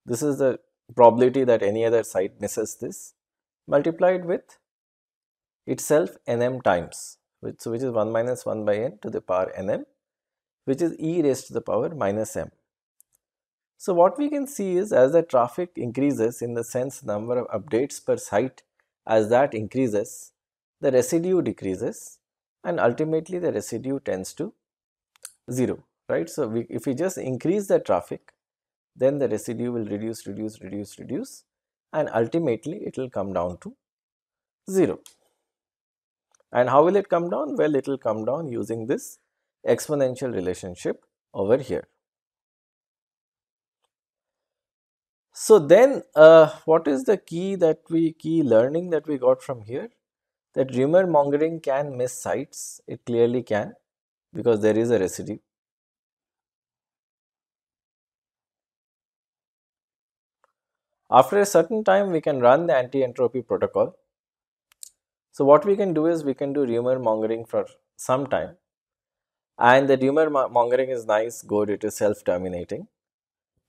This is the probability that any other site misses this multiplied with itself nm times which, so which is 1 minus 1 by n to the power nm which is e raised to the power minus m. So what we can see is as the traffic increases in the sense number of updates per site as that increases the residue decreases and ultimately the residue tends to 0 right. So we, if we just increase the traffic then the residue will reduce reduce reduce reduce and ultimately it will come down to 0. And how will it come down? Well it will come down using this exponential relationship over here. So then uh, what is the key that we key learning that we got from here that rumor mongering can miss sites it clearly can because there is a residue. After a certain time we can run the anti-entropy protocol. So what we can do is we can do rumor mongering for some time and the rumor mongering is nice good it is self-terminating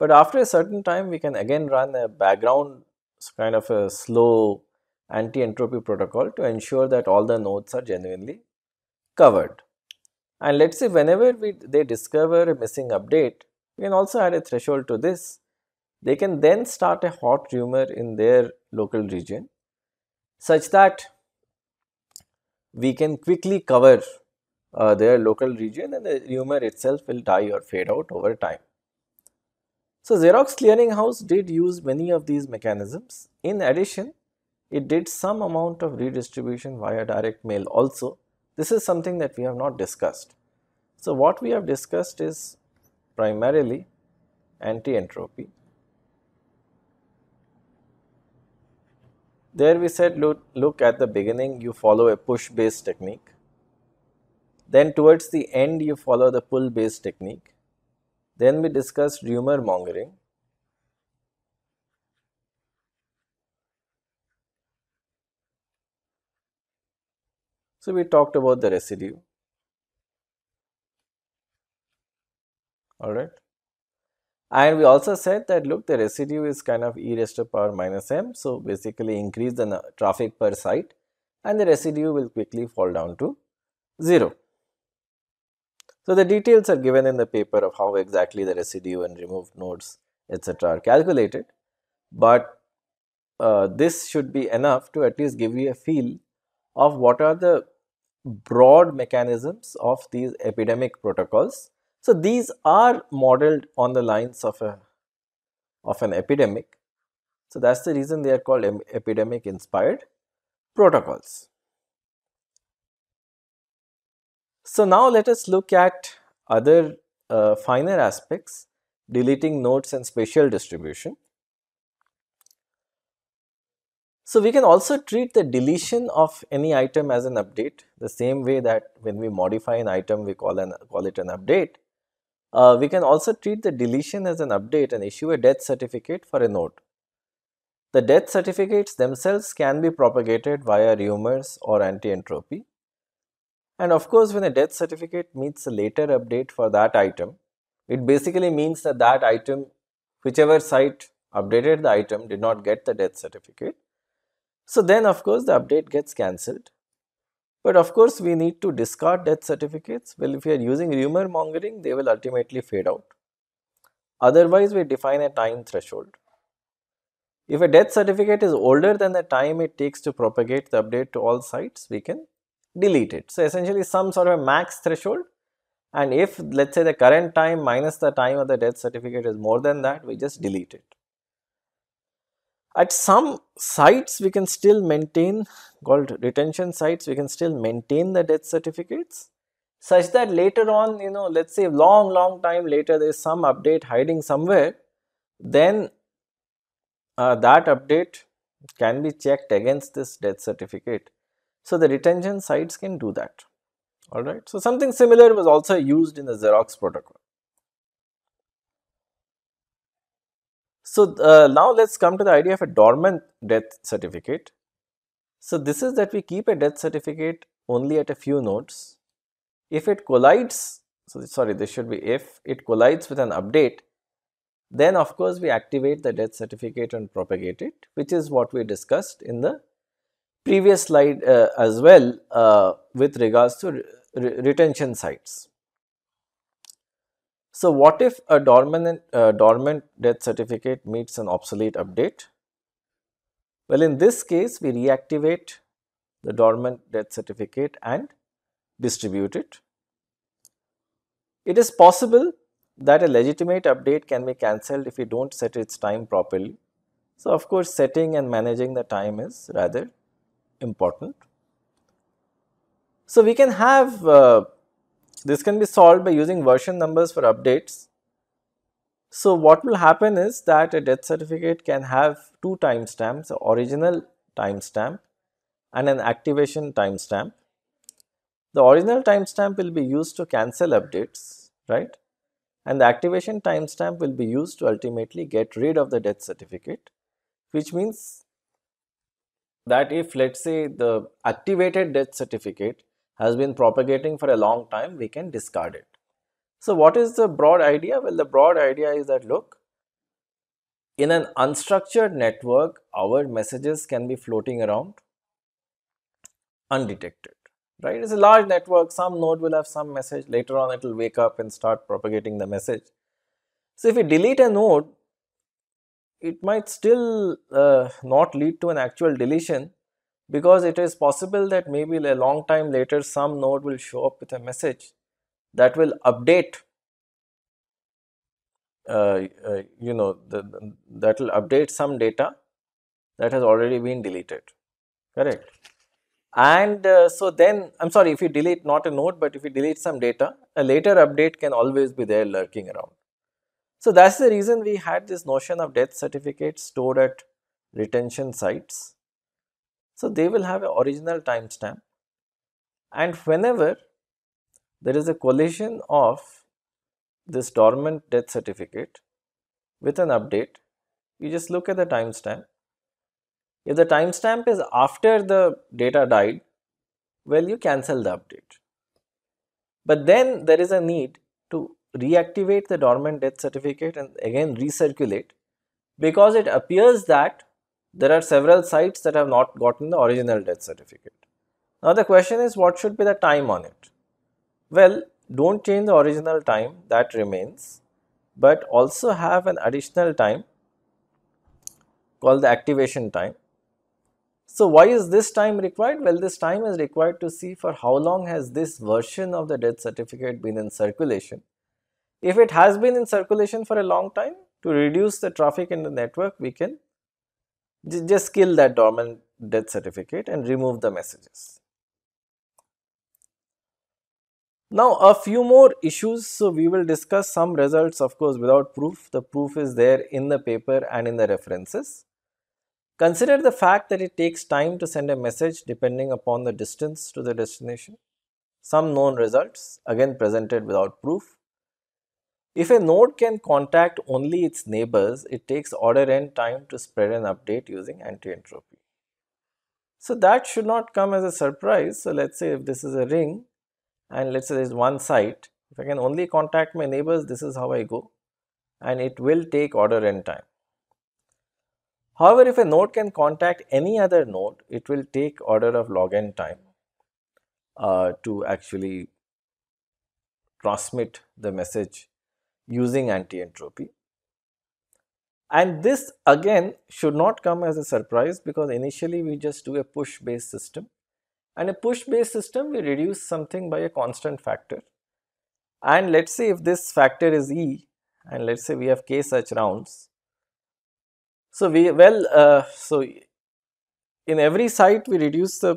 but after a certain time, we can again run a background kind of a slow anti-entropy protocol to ensure that all the nodes are genuinely covered. And let us say whenever we, they discover a missing update, we can also add a threshold to this. They can then start a hot rumor in their local region such that we can quickly cover uh, their local region and the rumor itself will die or fade out over time. So Xerox Clearinghouse did use many of these mechanisms. In addition, it did some amount of redistribution via direct mail also. This is something that we have not discussed. So what we have discussed is primarily anti-entropy. There we said look, look at the beginning you follow a push based technique. Then towards the end you follow the pull based technique then we discussed rumor mongering. So we talked about the residue. All right. And we also said that look the residue is kind of e raised to power minus m. So basically increase the traffic per site and the residue will quickly fall down to 0. So the details are given in the paper of how exactly the residue and removed nodes etc. are calculated, but uh, this should be enough to at least give you a feel of what are the broad mechanisms of these epidemic protocols. So, these are modeled on the lines of a of an epidemic. So, that is the reason they are called epidemic inspired protocols. So now let us look at other uh, finer aspects, deleting nodes and spatial distribution. So we can also treat the deletion of any item as an update the same way that when we modify an item we call, an, call it an update. Uh, we can also treat the deletion as an update and issue a death certificate for a node. The death certificates themselves can be propagated via rumors or anti-entropy. And of course, when a death certificate meets a later update for that item, it basically means that that item, whichever site updated the item did not get the death certificate. So then of course, the update gets cancelled. But of course, we need to discard death certificates. Well, if we are using rumor mongering, they will ultimately fade out. Otherwise, we define a time threshold. If a death certificate is older than the time it takes to propagate the update to all sites, we can delete it. So essentially some sort of max threshold and if let's say the current time minus the time of the death certificate is more than that we just delete it. At some sites we can still maintain called retention sites we can still maintain the death certificates such that later on you know let's say long long time later there is some update hiding somewhere then uh, that update can be checked against this death certificate so the retention sites can do that. All right. So something similar was also used in the Xerox protocol. So uh, now let's come to the idea of a dormant death certificate. So this is that we keep a death certificate only at a few nodes. If it collides, so sorry, this should be if it collides with an update, then of course we activate the death certificate and propagate it, which is what we discussed in the previous slide uh, as well uh, with regards to re retention sites. So, what if a dormant, uh, dormant death certificate meets an obsolete update? Well, in this case we reactivate the dormant death certificate and distribute it. It is possible that a legitimate update can be cancelled if we do not set its time properly. So, of course, setting and managing the time is rather important. So, we can have uh, this can be solved by using version numbers for updates. So, what will happen is that a death certificate can have two timestamps original timestamp and an activation timestamp. The original timestamp will be used to cancel updates right and the activation timestamp will be used to ultimately get rid of the death certificate which means that if let's say the activated death certificate has been propagating for a long time, we can discard it. So what is the broad idea? Well, the broad idea is that look, in an unstructured network, our messages can be floating around undetected, right? It's a large network, some node will have some message, later on it will wake up and start propagating the message. So if we delete a node, it might still uh, not lead to an actual deletion because it is possible that maybe a long time later some node will show up with a message that will update uh, uh, you know that will update some data that has already been deleted correct and uh, so then i'm sorry if you delete not a node but if you delete some data a later update can always be there lurking around so that's the reason we had this notion of death certificates stored at retention sites. So they will have an original timestamp and whenever there is a collision of this dormant death certificate with an update, you just look at the timestamp. If the timestamp is after the data died, well you cancel the update. But then there is a need reactivate the dormant death certificate and again recirculate because it appears that there are several sites that have not gotten the original death certificate. Now the question is what should be the time on it? Well, don't change the original time that remains but also have an additional time called the activation time. So why is this time required? Well, this time is required to see for how long has this version of the death certificate been in circulation if it has been in circulation for a long time, to reduce the traffic in the network, we can just kill that dormant death certificate and remove the messages. Now, a few more issues. So, we will discuss some results of course without proof. The proof is there in the paper and in the references. Consider the fact that it takes time to send a message depending upon the distance to the destination. Some known results again presented without proof. If a node can contact only its neighbors, it takes order n time to spread an update using anti-entropy. So that should not come as a surprise. So let's say if this is a ring and let's say there is one site, if I can only contact my neighbors, this is how I go and it will take order n time. However, if a node can contact any other node, it will take order of log n time uh, to actually transmit the message using anti-entropy. And this again should not come as a surprise because initially we just do a push based system and a push based system we reduce something by a constant factor and let us say if this factor is E and let us say we have k such rounds. So, we well uh, so in every site we reduce the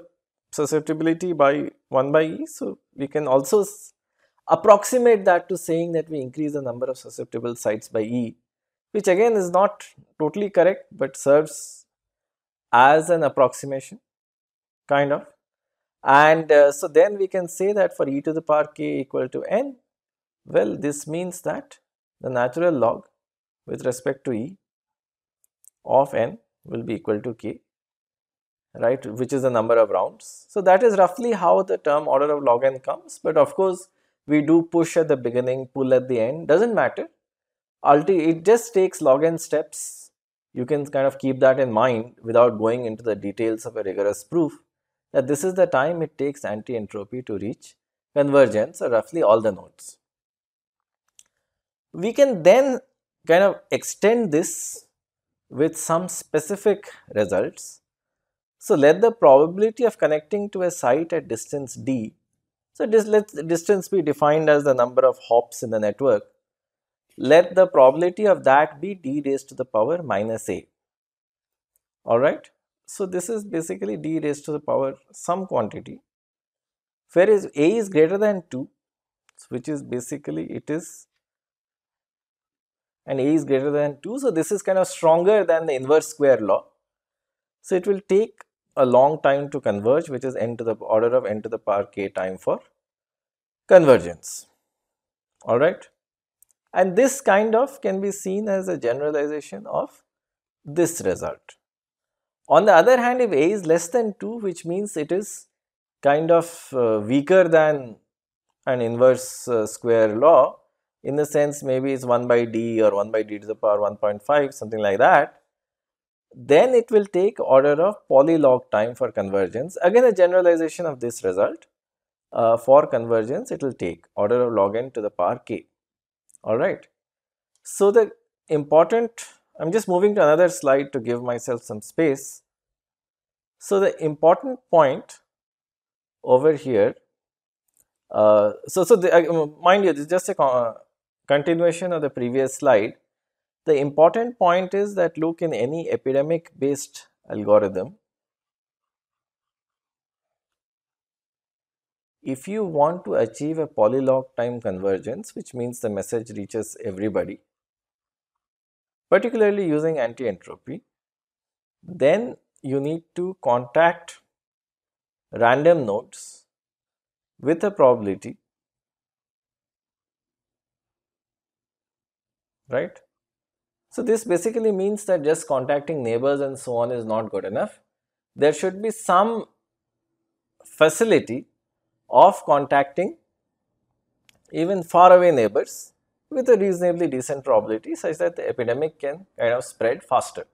susceptibility by 1 by E. So, we can also approximate that to saying that we increase the number of susceptible sites by E, which again is not totally correct but serves as an approximation kind of and uh, so then we can say that for e to the power k equal to n well this means that the natural log with respect to e of n will be equal to k right which is the number of rounds. So, that is roughly how the term order of log n comes but of course, we do push at the beginning, pull at the end, doesn't matter. Ulti, it just takes log n steps. You can kind of keep that in mind without going into the details of a rigorous proof that this is the time it takes anti-entropy to reach convergence or roughly all the nodes. We can then kind of extend this with some specific results. So, let the probability of connecting to a site at distance d so, this let distance be defined as the number of hops in the network. Let the probability of that be d raised to the power minus a. Alright. So, this is basically d raised to the power some quantity whereas a is greater than 2 which is basically it is and a is greater than 2. So, this is kind of stronger than the inverse square law. So, it will take a long time to converge which is n to the order of n to the power k time for convergence all right and this kind of can be seen as a generalization of this result on the other hand if a is less than 2 which means it is kind of uh, weaker than an inverse uh, square law in the sense maybe it's 1 by d or 1 by d to the power 1.5 something like that then it will take order of polylog time for convergence. Again a generalization of this result uh, for convergence it will take order of log n to the power k alright. So, the important I am just moving to another slide to give myself some space. So, the important point over here uh, so, so the, uh, mind you this is just a continuation of the previous slide the important point is that look in any epidemic based algorithm, if you want to achieve a polylog time convergence which means the message reaches everybody particularly using anti-entropy then you need to contact random nodes with a probability right so this basically means that just contacting neighbors and so on is not good enough. There should be some facility of contacting even faraway neighbors with a reasonably decent probability such that the epidemic can kind of spread faster.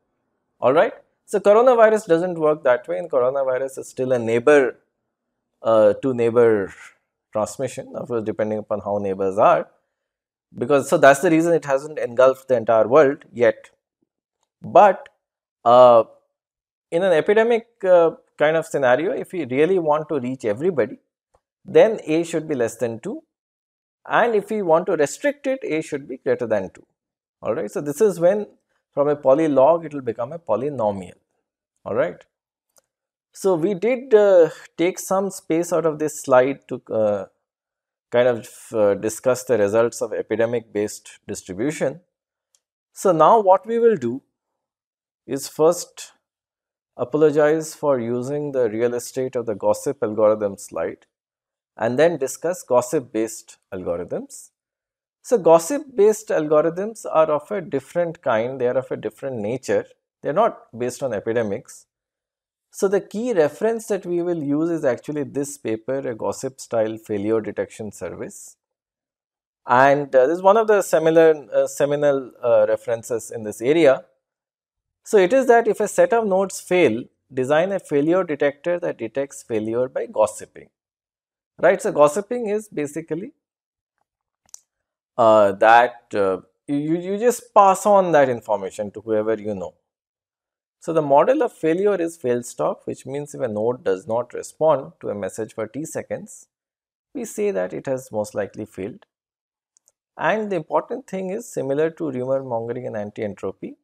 Alright. So, coronavirus does not work that way and coronavirus is still a neighbor uh, to neighbor transmission of course depending upon how neighbors are because so that's the reason it hasn't engulfed the entire world yet but uh, in an epidemic uh, kind of scenario if we really want to reach everybody then a should be less than 2 and if we want to restrict it a should be greater than 2 all right so this is when from a polylog it will become a polynomial all right so we did uh, take some space out of this slide to uh, kind of uh, discuss the results of epidemic based distribution. So now what we will do is first apologize for using the real estate of the gossip algorithm slide and then discuss gossip based algorithms. So gossip based algorithms are of a different kind, they are of a different nature, they are not based on epidemics. So the key reference that we will use is actually this paper, a gossip style failure detection service. And uh, this is one of the similar, uh, seminal uh, references in this area. So it is that if a set of nodes fail, design a failure detector that detects failure by gossiping. Right, so gossiping is basically uh, that uh, you, you just pass on that information to whoever you know so the model of failure is fail stop which means if a node does not respond to a message for t seconds, we say that it has most likely failed. And the important thing is similar to rumor mongering and anti-entropy,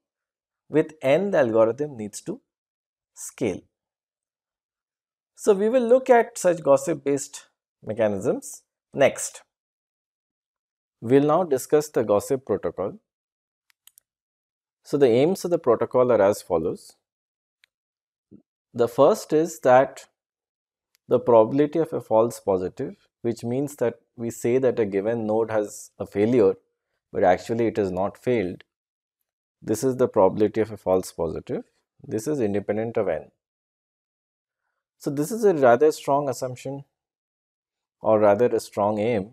with n the algorithm needs to scale. So we will look at such gossip based mechanisms next. We will now discuss the gossip protocol. So, the aims of the protocol are as follows. The first is that the probability of a false positive which means that we say that a given node has a failure, but actually it has not failed. This is the probability of a false positive. This is independent of n. So, this is a rather strong assumption or rather a strong aim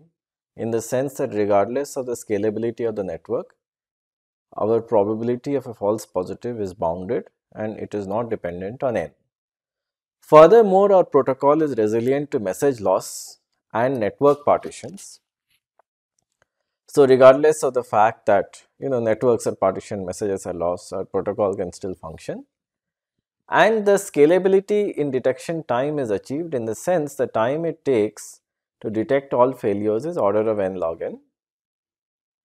in the sense that regardless of the scalability of the network, our probability of a false positive is bounded and it is not dependent on n. Furthermore, our protocol is resilient to message loss and network partitions. So, regardless of the fact that you know networks are partitioned, messages are lost, our protocol can still function. And the scalability in detection time is achieved in the sense the time it takes to detect all failures is order of n log n.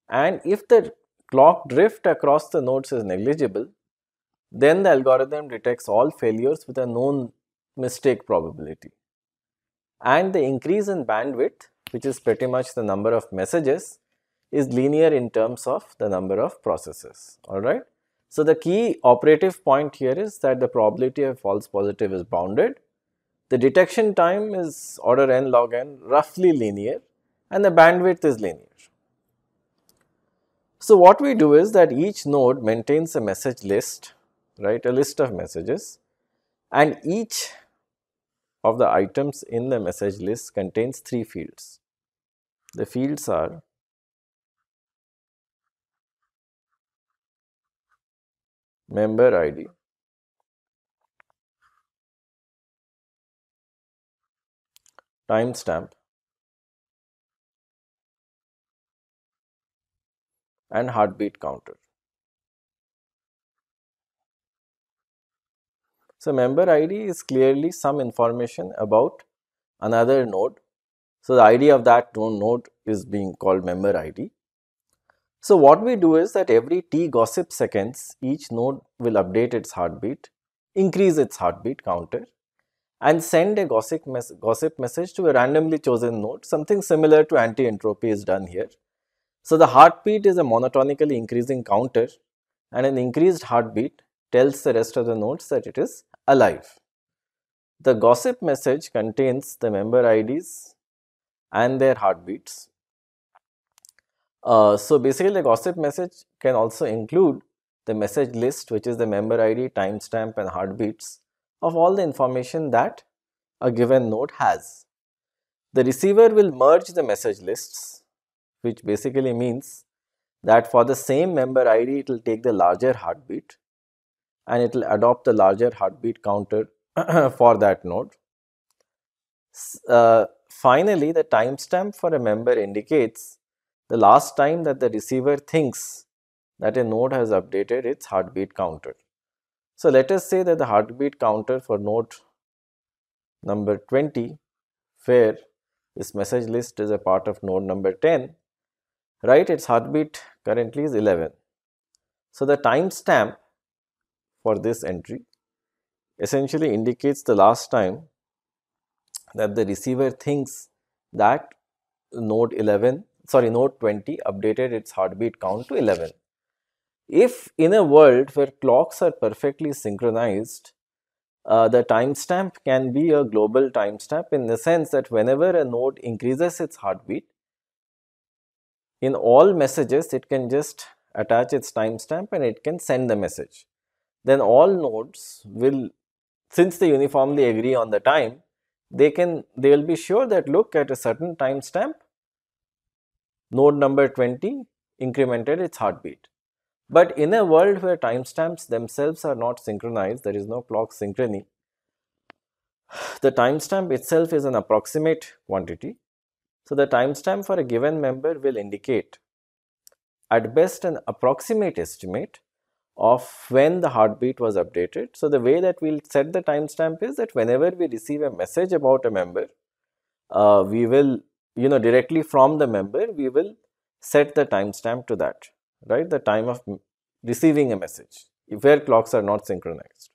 And if the clock drift across the nodes is negligible, then the algorithm detects all failures with a known mistake probability. And the increase in bandwidth, which is pretty much the number of messages, is linear in terms of the number of processes, alright. So, the key operative point here is that the probability of false positive is bounded. The detection time is order n log n roughly linear and the bandwidth is linear. So, what we do is that each node maintains a message list, right, a list of messages and each of the items in the message list contains three fields. The fields are member ID, timestamp and heartbeat counter. So, member ID is clearly some information about another node. So, the ID of that node is being called member ID. So, what we do is that every t gossip seconds each node will update its heartbeat, increase its heartbeat counter and send a gossip, mes gossip message to a randomly chosen node. Something similar to anti-entropy is done here so, the heartbeat is a monotonically increasing counter and an increased heartbeat tells the rest of the nodes that it is alive. The gossip message contains the member IDs and their heartbeats. Uh, so, basically the gossip message can also include the message list which is the member ID, timestamp and heartbeats of all the information that a given node has. The receiver will merge the message lists which basically means that for the same member ID, it will take the larger heartbeat and it will adopt the larger heartbeat counter for that node. Uh, finally, the timestamp for a member indicates the last time that the receiver thinks that a node has updated its heartbeat counter. So, let us say that the heartbeat counter for node number 20 where this message list is a part of node number 10 right its heartbeat currently is 11. So, the timestamp for this entry essentially indicates the last time that the receiver thinks that node 11 sorry node 20 updated its heartbeat count to 11. If in a world where clocks are perfectly synchronized, uh, the timestamp can be a global timestamp in the sense that whenever a node increases its heartbeat, in all messages it can just attach its timestamp and it can send the message. Then all nodes will since they uniformly agree on the time they can they will be sure that look at a certain timestamp node number 20 incremented its heartbeat. But in a world where timestamps themselves are not synchronized, there is no clock synchrony, the timestamp itself is an approximate quantity so the timestamp for a given member will indicate at best an approximate estimate of when the heartbeat was updated. So the way that we'll set the timestamp is that whenever we receive a message about a member, uh, we will you know directly from the member we will set the timestamp to that right the time of receiving a message if where clocks are not synchronized.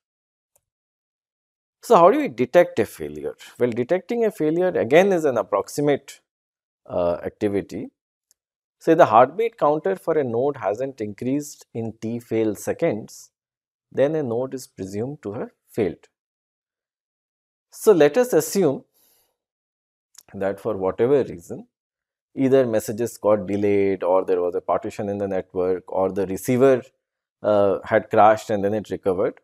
So, how do we detect a failure? Well, detecting a failure again is an approximate uh, activity. Say the heartbeat counter for a node hasn't increased in t fail seconds, then a node is presumed to have failed. So, let us assume that for whatever reason either messages got delayed or there was a partition in the network or the receiver uh, had crashed and then it recovered,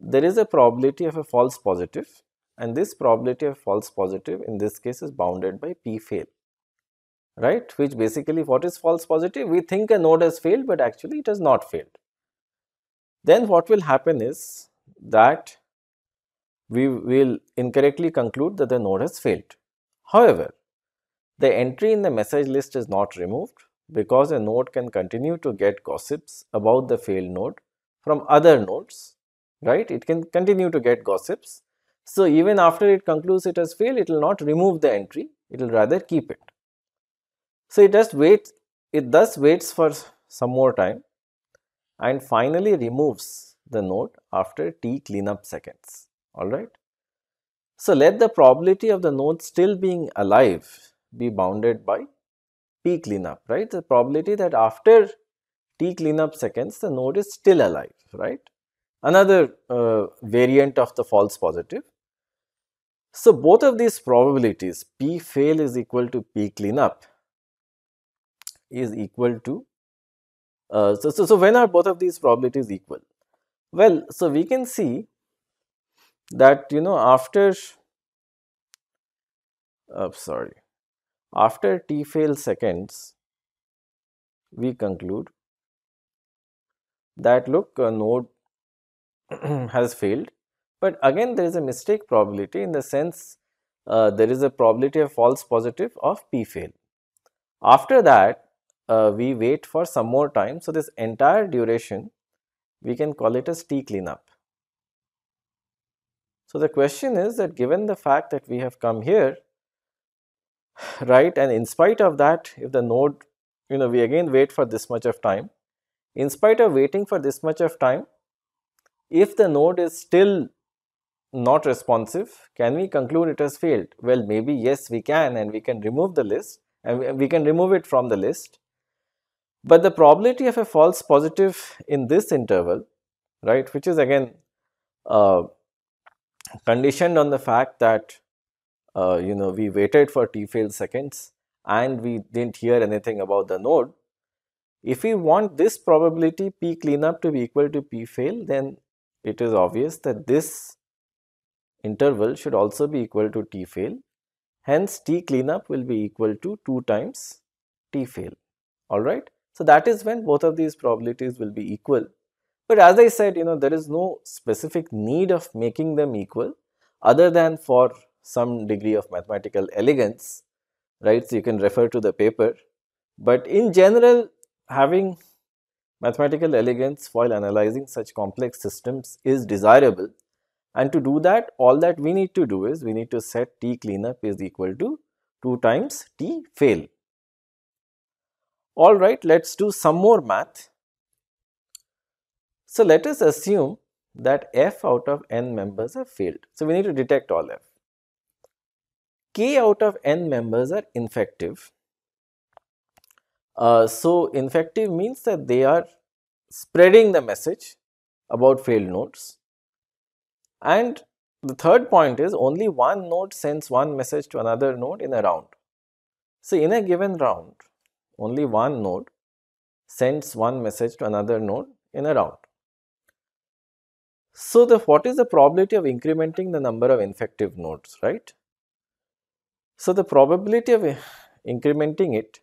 there is a probability of a false positive and this probability of false positive in this case is bounded by p fail right which basically what is false positive we think a node has failed but actually it has not failed then what will happen is that we will incorrectly conclude that the node has failed however the entry in the message list is not removed because a node can continue to get gossips about the failed node from other nodes right it can continue to get gossips so even after it concludes it has failed it will not remove the entry it will rather keep it so, it just waits, it thus waits for some more time and finally removes the node after t cleanup seconds, alright. So, let the probability of the node still being alive be bounded by p cleanup, right. The probability that after t cleanup seconds the node is still alive, right. Another uh, variant of the false positive. So, both of these probabilities p fail is equal to p cleanup is equal to uh, so, so, so when are both of these probabilities equal? Well, so we can see that you know after uh, sorry after t fail seconds we conclude that look a node has failed but again there is a mistake probability in the sense uh, there is a probability of false positive of p fail after that uh, we wait for some more time. So this entire duration, we can call it as T cleanup. So the question is that given the fact that we have come here, right, and in spite of that, if the node, you know, we again wait for this much of time, in spite of waiting for this much of time, if the node is still not responsive, can we conclude it has failed? Well, maybe yes, we can and we can remove the list and we can remove it from the list. But the probability of a false positive in this interval, right, which is again uh, conditioned on the fact that uh, you know we waited for t failed seconds and we didn't hear anything about the node. If we want this probability p cleanup to be equal to p fail, then it is obvious that this interval should also be equal to t fail. Hence, t cleanup will be equal to 2 times t fail, alright. So that is when both of these probabilities will be equal. But as I said, you know, there is no specific need of making them equal other than for some degree of mathematical elegance, right. So you can refer to the paper, but in general having mathematical elegance while analyzing such complex systems is desirable and to do that all that we need to do is we need to set T cleanup is equal to 2 times T fail all right, let us do some more math. So, let us assume that f out of n members are failed. So, we need to detect all f. k out of n members are infective. Uh, so, infective means that they are spreading the message about failed nodes. And the third point is only one node sends one message to another node in a round. So, in a given round, only one node sends one message to another node in a route. So, the what is the probability of incrementing the number of infective nodes, right? So, the probability of incrementing it,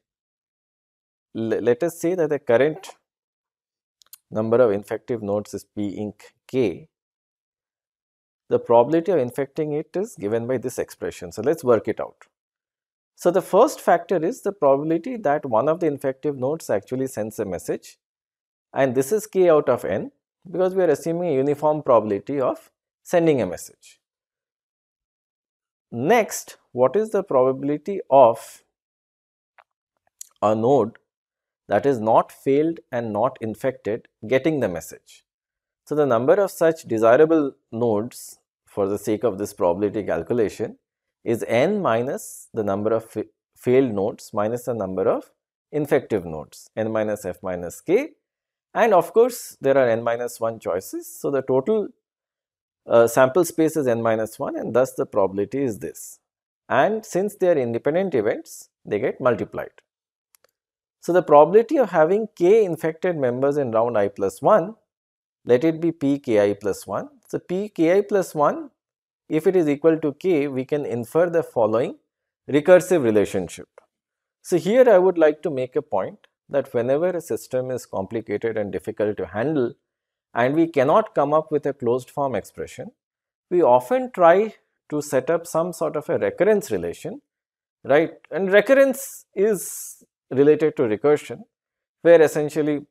let us say that the current number of infective nodes is p inc k, the probability of infecting it is given by this expression. So, let us work it out. So the first factor is the probability that one of the infective nodes actually sends a message and this is k out of n because we are assuming a uniform probability of sending a message. Next, what is the probability of a node that is not failed and not infected getting the message? So, the number of such desirable nodes for the sake of this probability calculation is n minus the number of failed nodes minus the number of infective nodes n minus f minus k and of course, there are n minus 1 choices. So, the total uh, sample space is n minus 1 and thus the probability is this and since they are independent events they get multiplied. So, the probability of having k infected members in round i plus 1 let it be p k i plus 1. So, p k i plus 1 if it is equal to k, we can infer the following recursive relationship. So, here I would like to make a point that whenever a system is complicated and difficult to handle and we cannot come up with a closed form expression, we often try to set up some sort of a recurrence relation, right? And recurrence is related to recursion, where essentially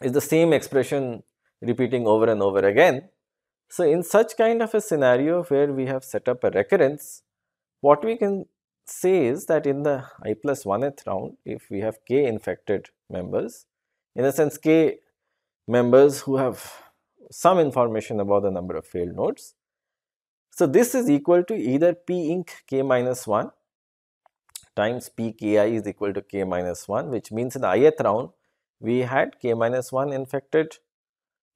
is the same expression repeating over and over again. So in such kind of a scenario where we have set up a recurrence, what we can say is that in the i plus 1th round, if we have k infected members, in a sense k members who have some information about the number of failed nodes. So this is equal to either p inc k minus 1 times p k i is equal to k minus 1 which means in the ith round we had k minus 1 infected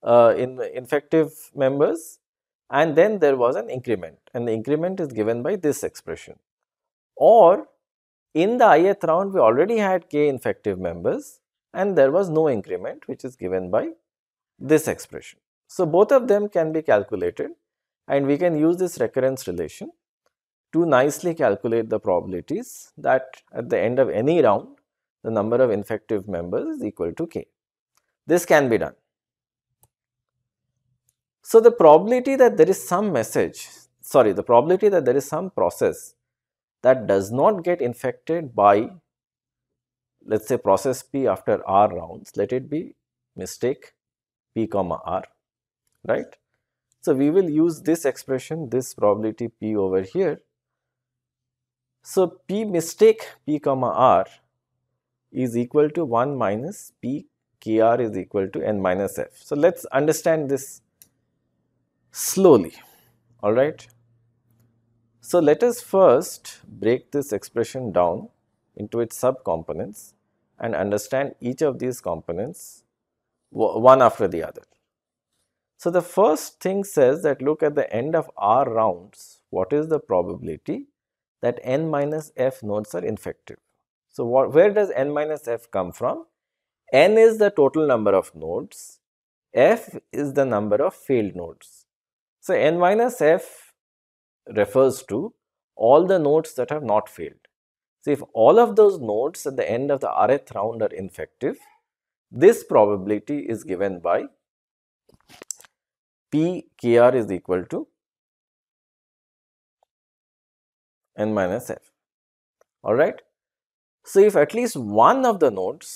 uh, in infective members and then there was an increment and the increment is given by this expression. Or in the ith round we already had k infective members and there was no increment which is given by this expression. So, both of them can be calculated and we can use this recurrence relation to nicely calculate the probabilities that at the end of any round the number of infective members is equal to k. This can be done. So, the probability that there is some message, sorry, the probability that there is some process that does not get infected by let us say process P after R rounds, let it be mistake P comma R, right. So, we will use this expression, this probability P over here. So, P mistake P comma R is equal to 1 minus P K R is equal to N minus F. So, let us understand this slowly, all right. So, let us first break this expression down into its subcomponents and understand each of these components one after the other. So, the first thing says that look at the end of R rounds, what is the probability that n minus f nodes are infective? So, what, where does n minus f come from? n is the total number of nodes, f is the number of failed nodes. So, n minus f refers to all the nodes that have not failed. So, if all of those nodes at the end of the rth round are infective, this probability is given by p kr is equal to n minus f all right so if at least one of the nodes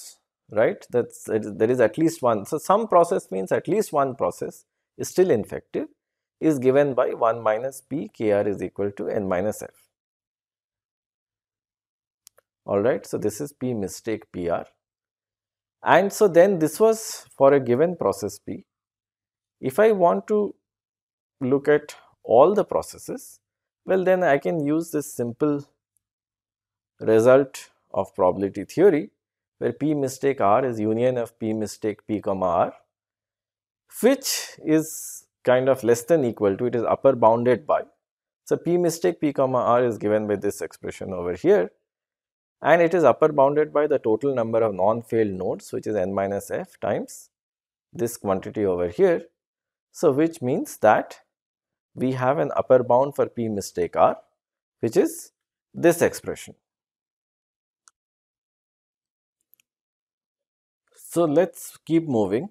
right that's there is at least one so some process means at least one process is still infective is given by 1 minus p kr is equal to n minus f. Alright, so this is p mistake pr. And so then this was for a given process p. If I want to look at all the processes, well then I can use this simple result of probability theory where p mistake r is union of p mistake p comma r which is kind of less than equal to, it is upper bounded by. So, p mistake p comma r is given by this expression over here and it is upper bounded by the total number of non-failed nodes which is n minus f times this quantity over here. So, which means that we have an upper bound for p mistake r which is this expression. So, let us keep moving.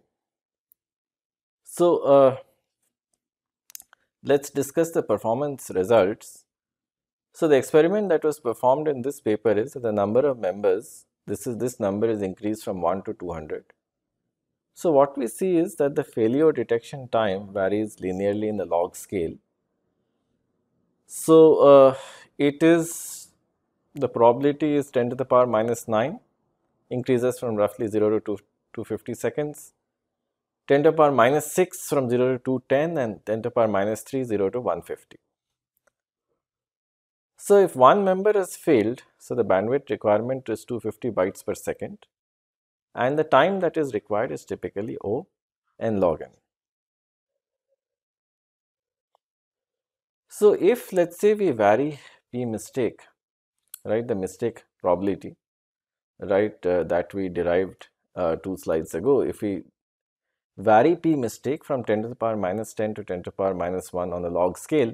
So, uh, let us discuss the performance results. So, the experiment that was performed in this paper is the number of members, this is this number is increased from 1 to 200. So, what we see is that the failure detection time varies linearly in the log scale. So, uh, it is the probability is 10 to the power minus 9 increases from roughly 0 to 250 seconds 10 to the power minus 6 from 0 to 10, and 10 to the power minus 3 0 to 150. So, if one member is failed, so the bandwidth requirement is 250 bytes per second and the time that is required is typically O n log n. So, if let us say we vary p mistake, right, the mistake probability, right, uh, that we derived uh, two slides ago, if we vary p mistake from 10 to the power minus 10 to 10 to the power minus 1 on the log scale,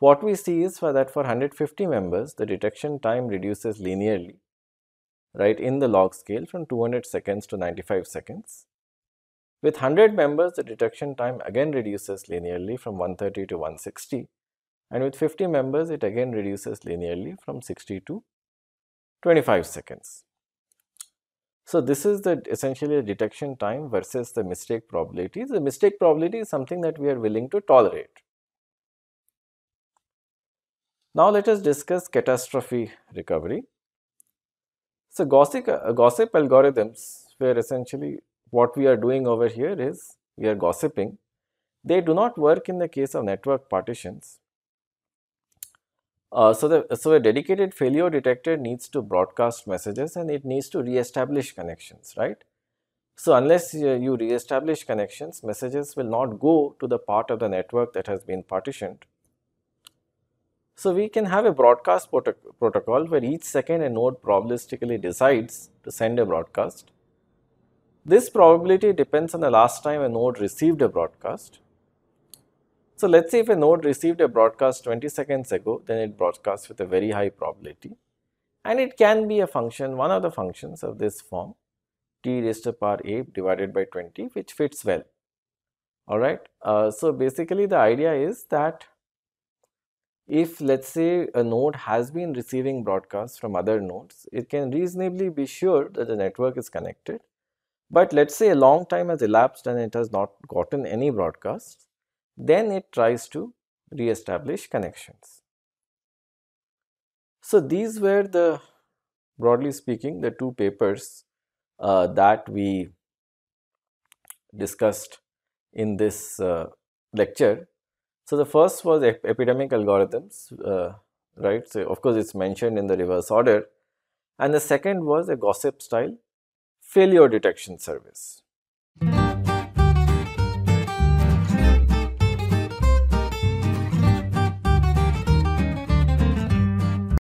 what we see is for that for 150 members, the detection time reduces linearly, right, in the log scale from 200 seconds to 95 seconds. With 100 members, the detection time again reduces linearly from 130 to 160 and with 50 members, it again reduces linearly from 60 to 25 seconds. So this is the essentially a detection time versus the mistake probability. The mistake probability is something that we are willing to tolerate. Now let us discuss catastrophe recovery. So gossip, uh, gossip algorithms where essentially what we are doing over here is we are gossiping. They do not work in the case of network partitions uh, so, the, so a dedicated failure detector needs to broadcast messages and it needs to re-establish connections, right? So, unless uh, you re-establish connections, messages will not go to the part of the network that has been partitioned. So, we can have a broadcast protocol where each second a node probabilistically decides to send a broadcast. This probability depends on the last time a node received a broadcast so let's say if a node received a broadcast 20 seconds ago, then it broadcasts with a very high probability and it can be a function, one of the functions of this form t raised to the power a divided by 20 which fits well, alright. Uh, so basically the idea is that if let us say a node has been receiving broadcasts from other nodes, it can reasonably be sure that the network is connected. But let us say a long time has elapsed and it has not gotten any broadcasts, then it tries to re-establish connections. So these were the broadly speaking the two papers uh, that we discussed in this uh, lecture. So the first was ep epidemic algorithms uh, right so of course it is mentioned in the reverse order and the second was a gossip style failure detection service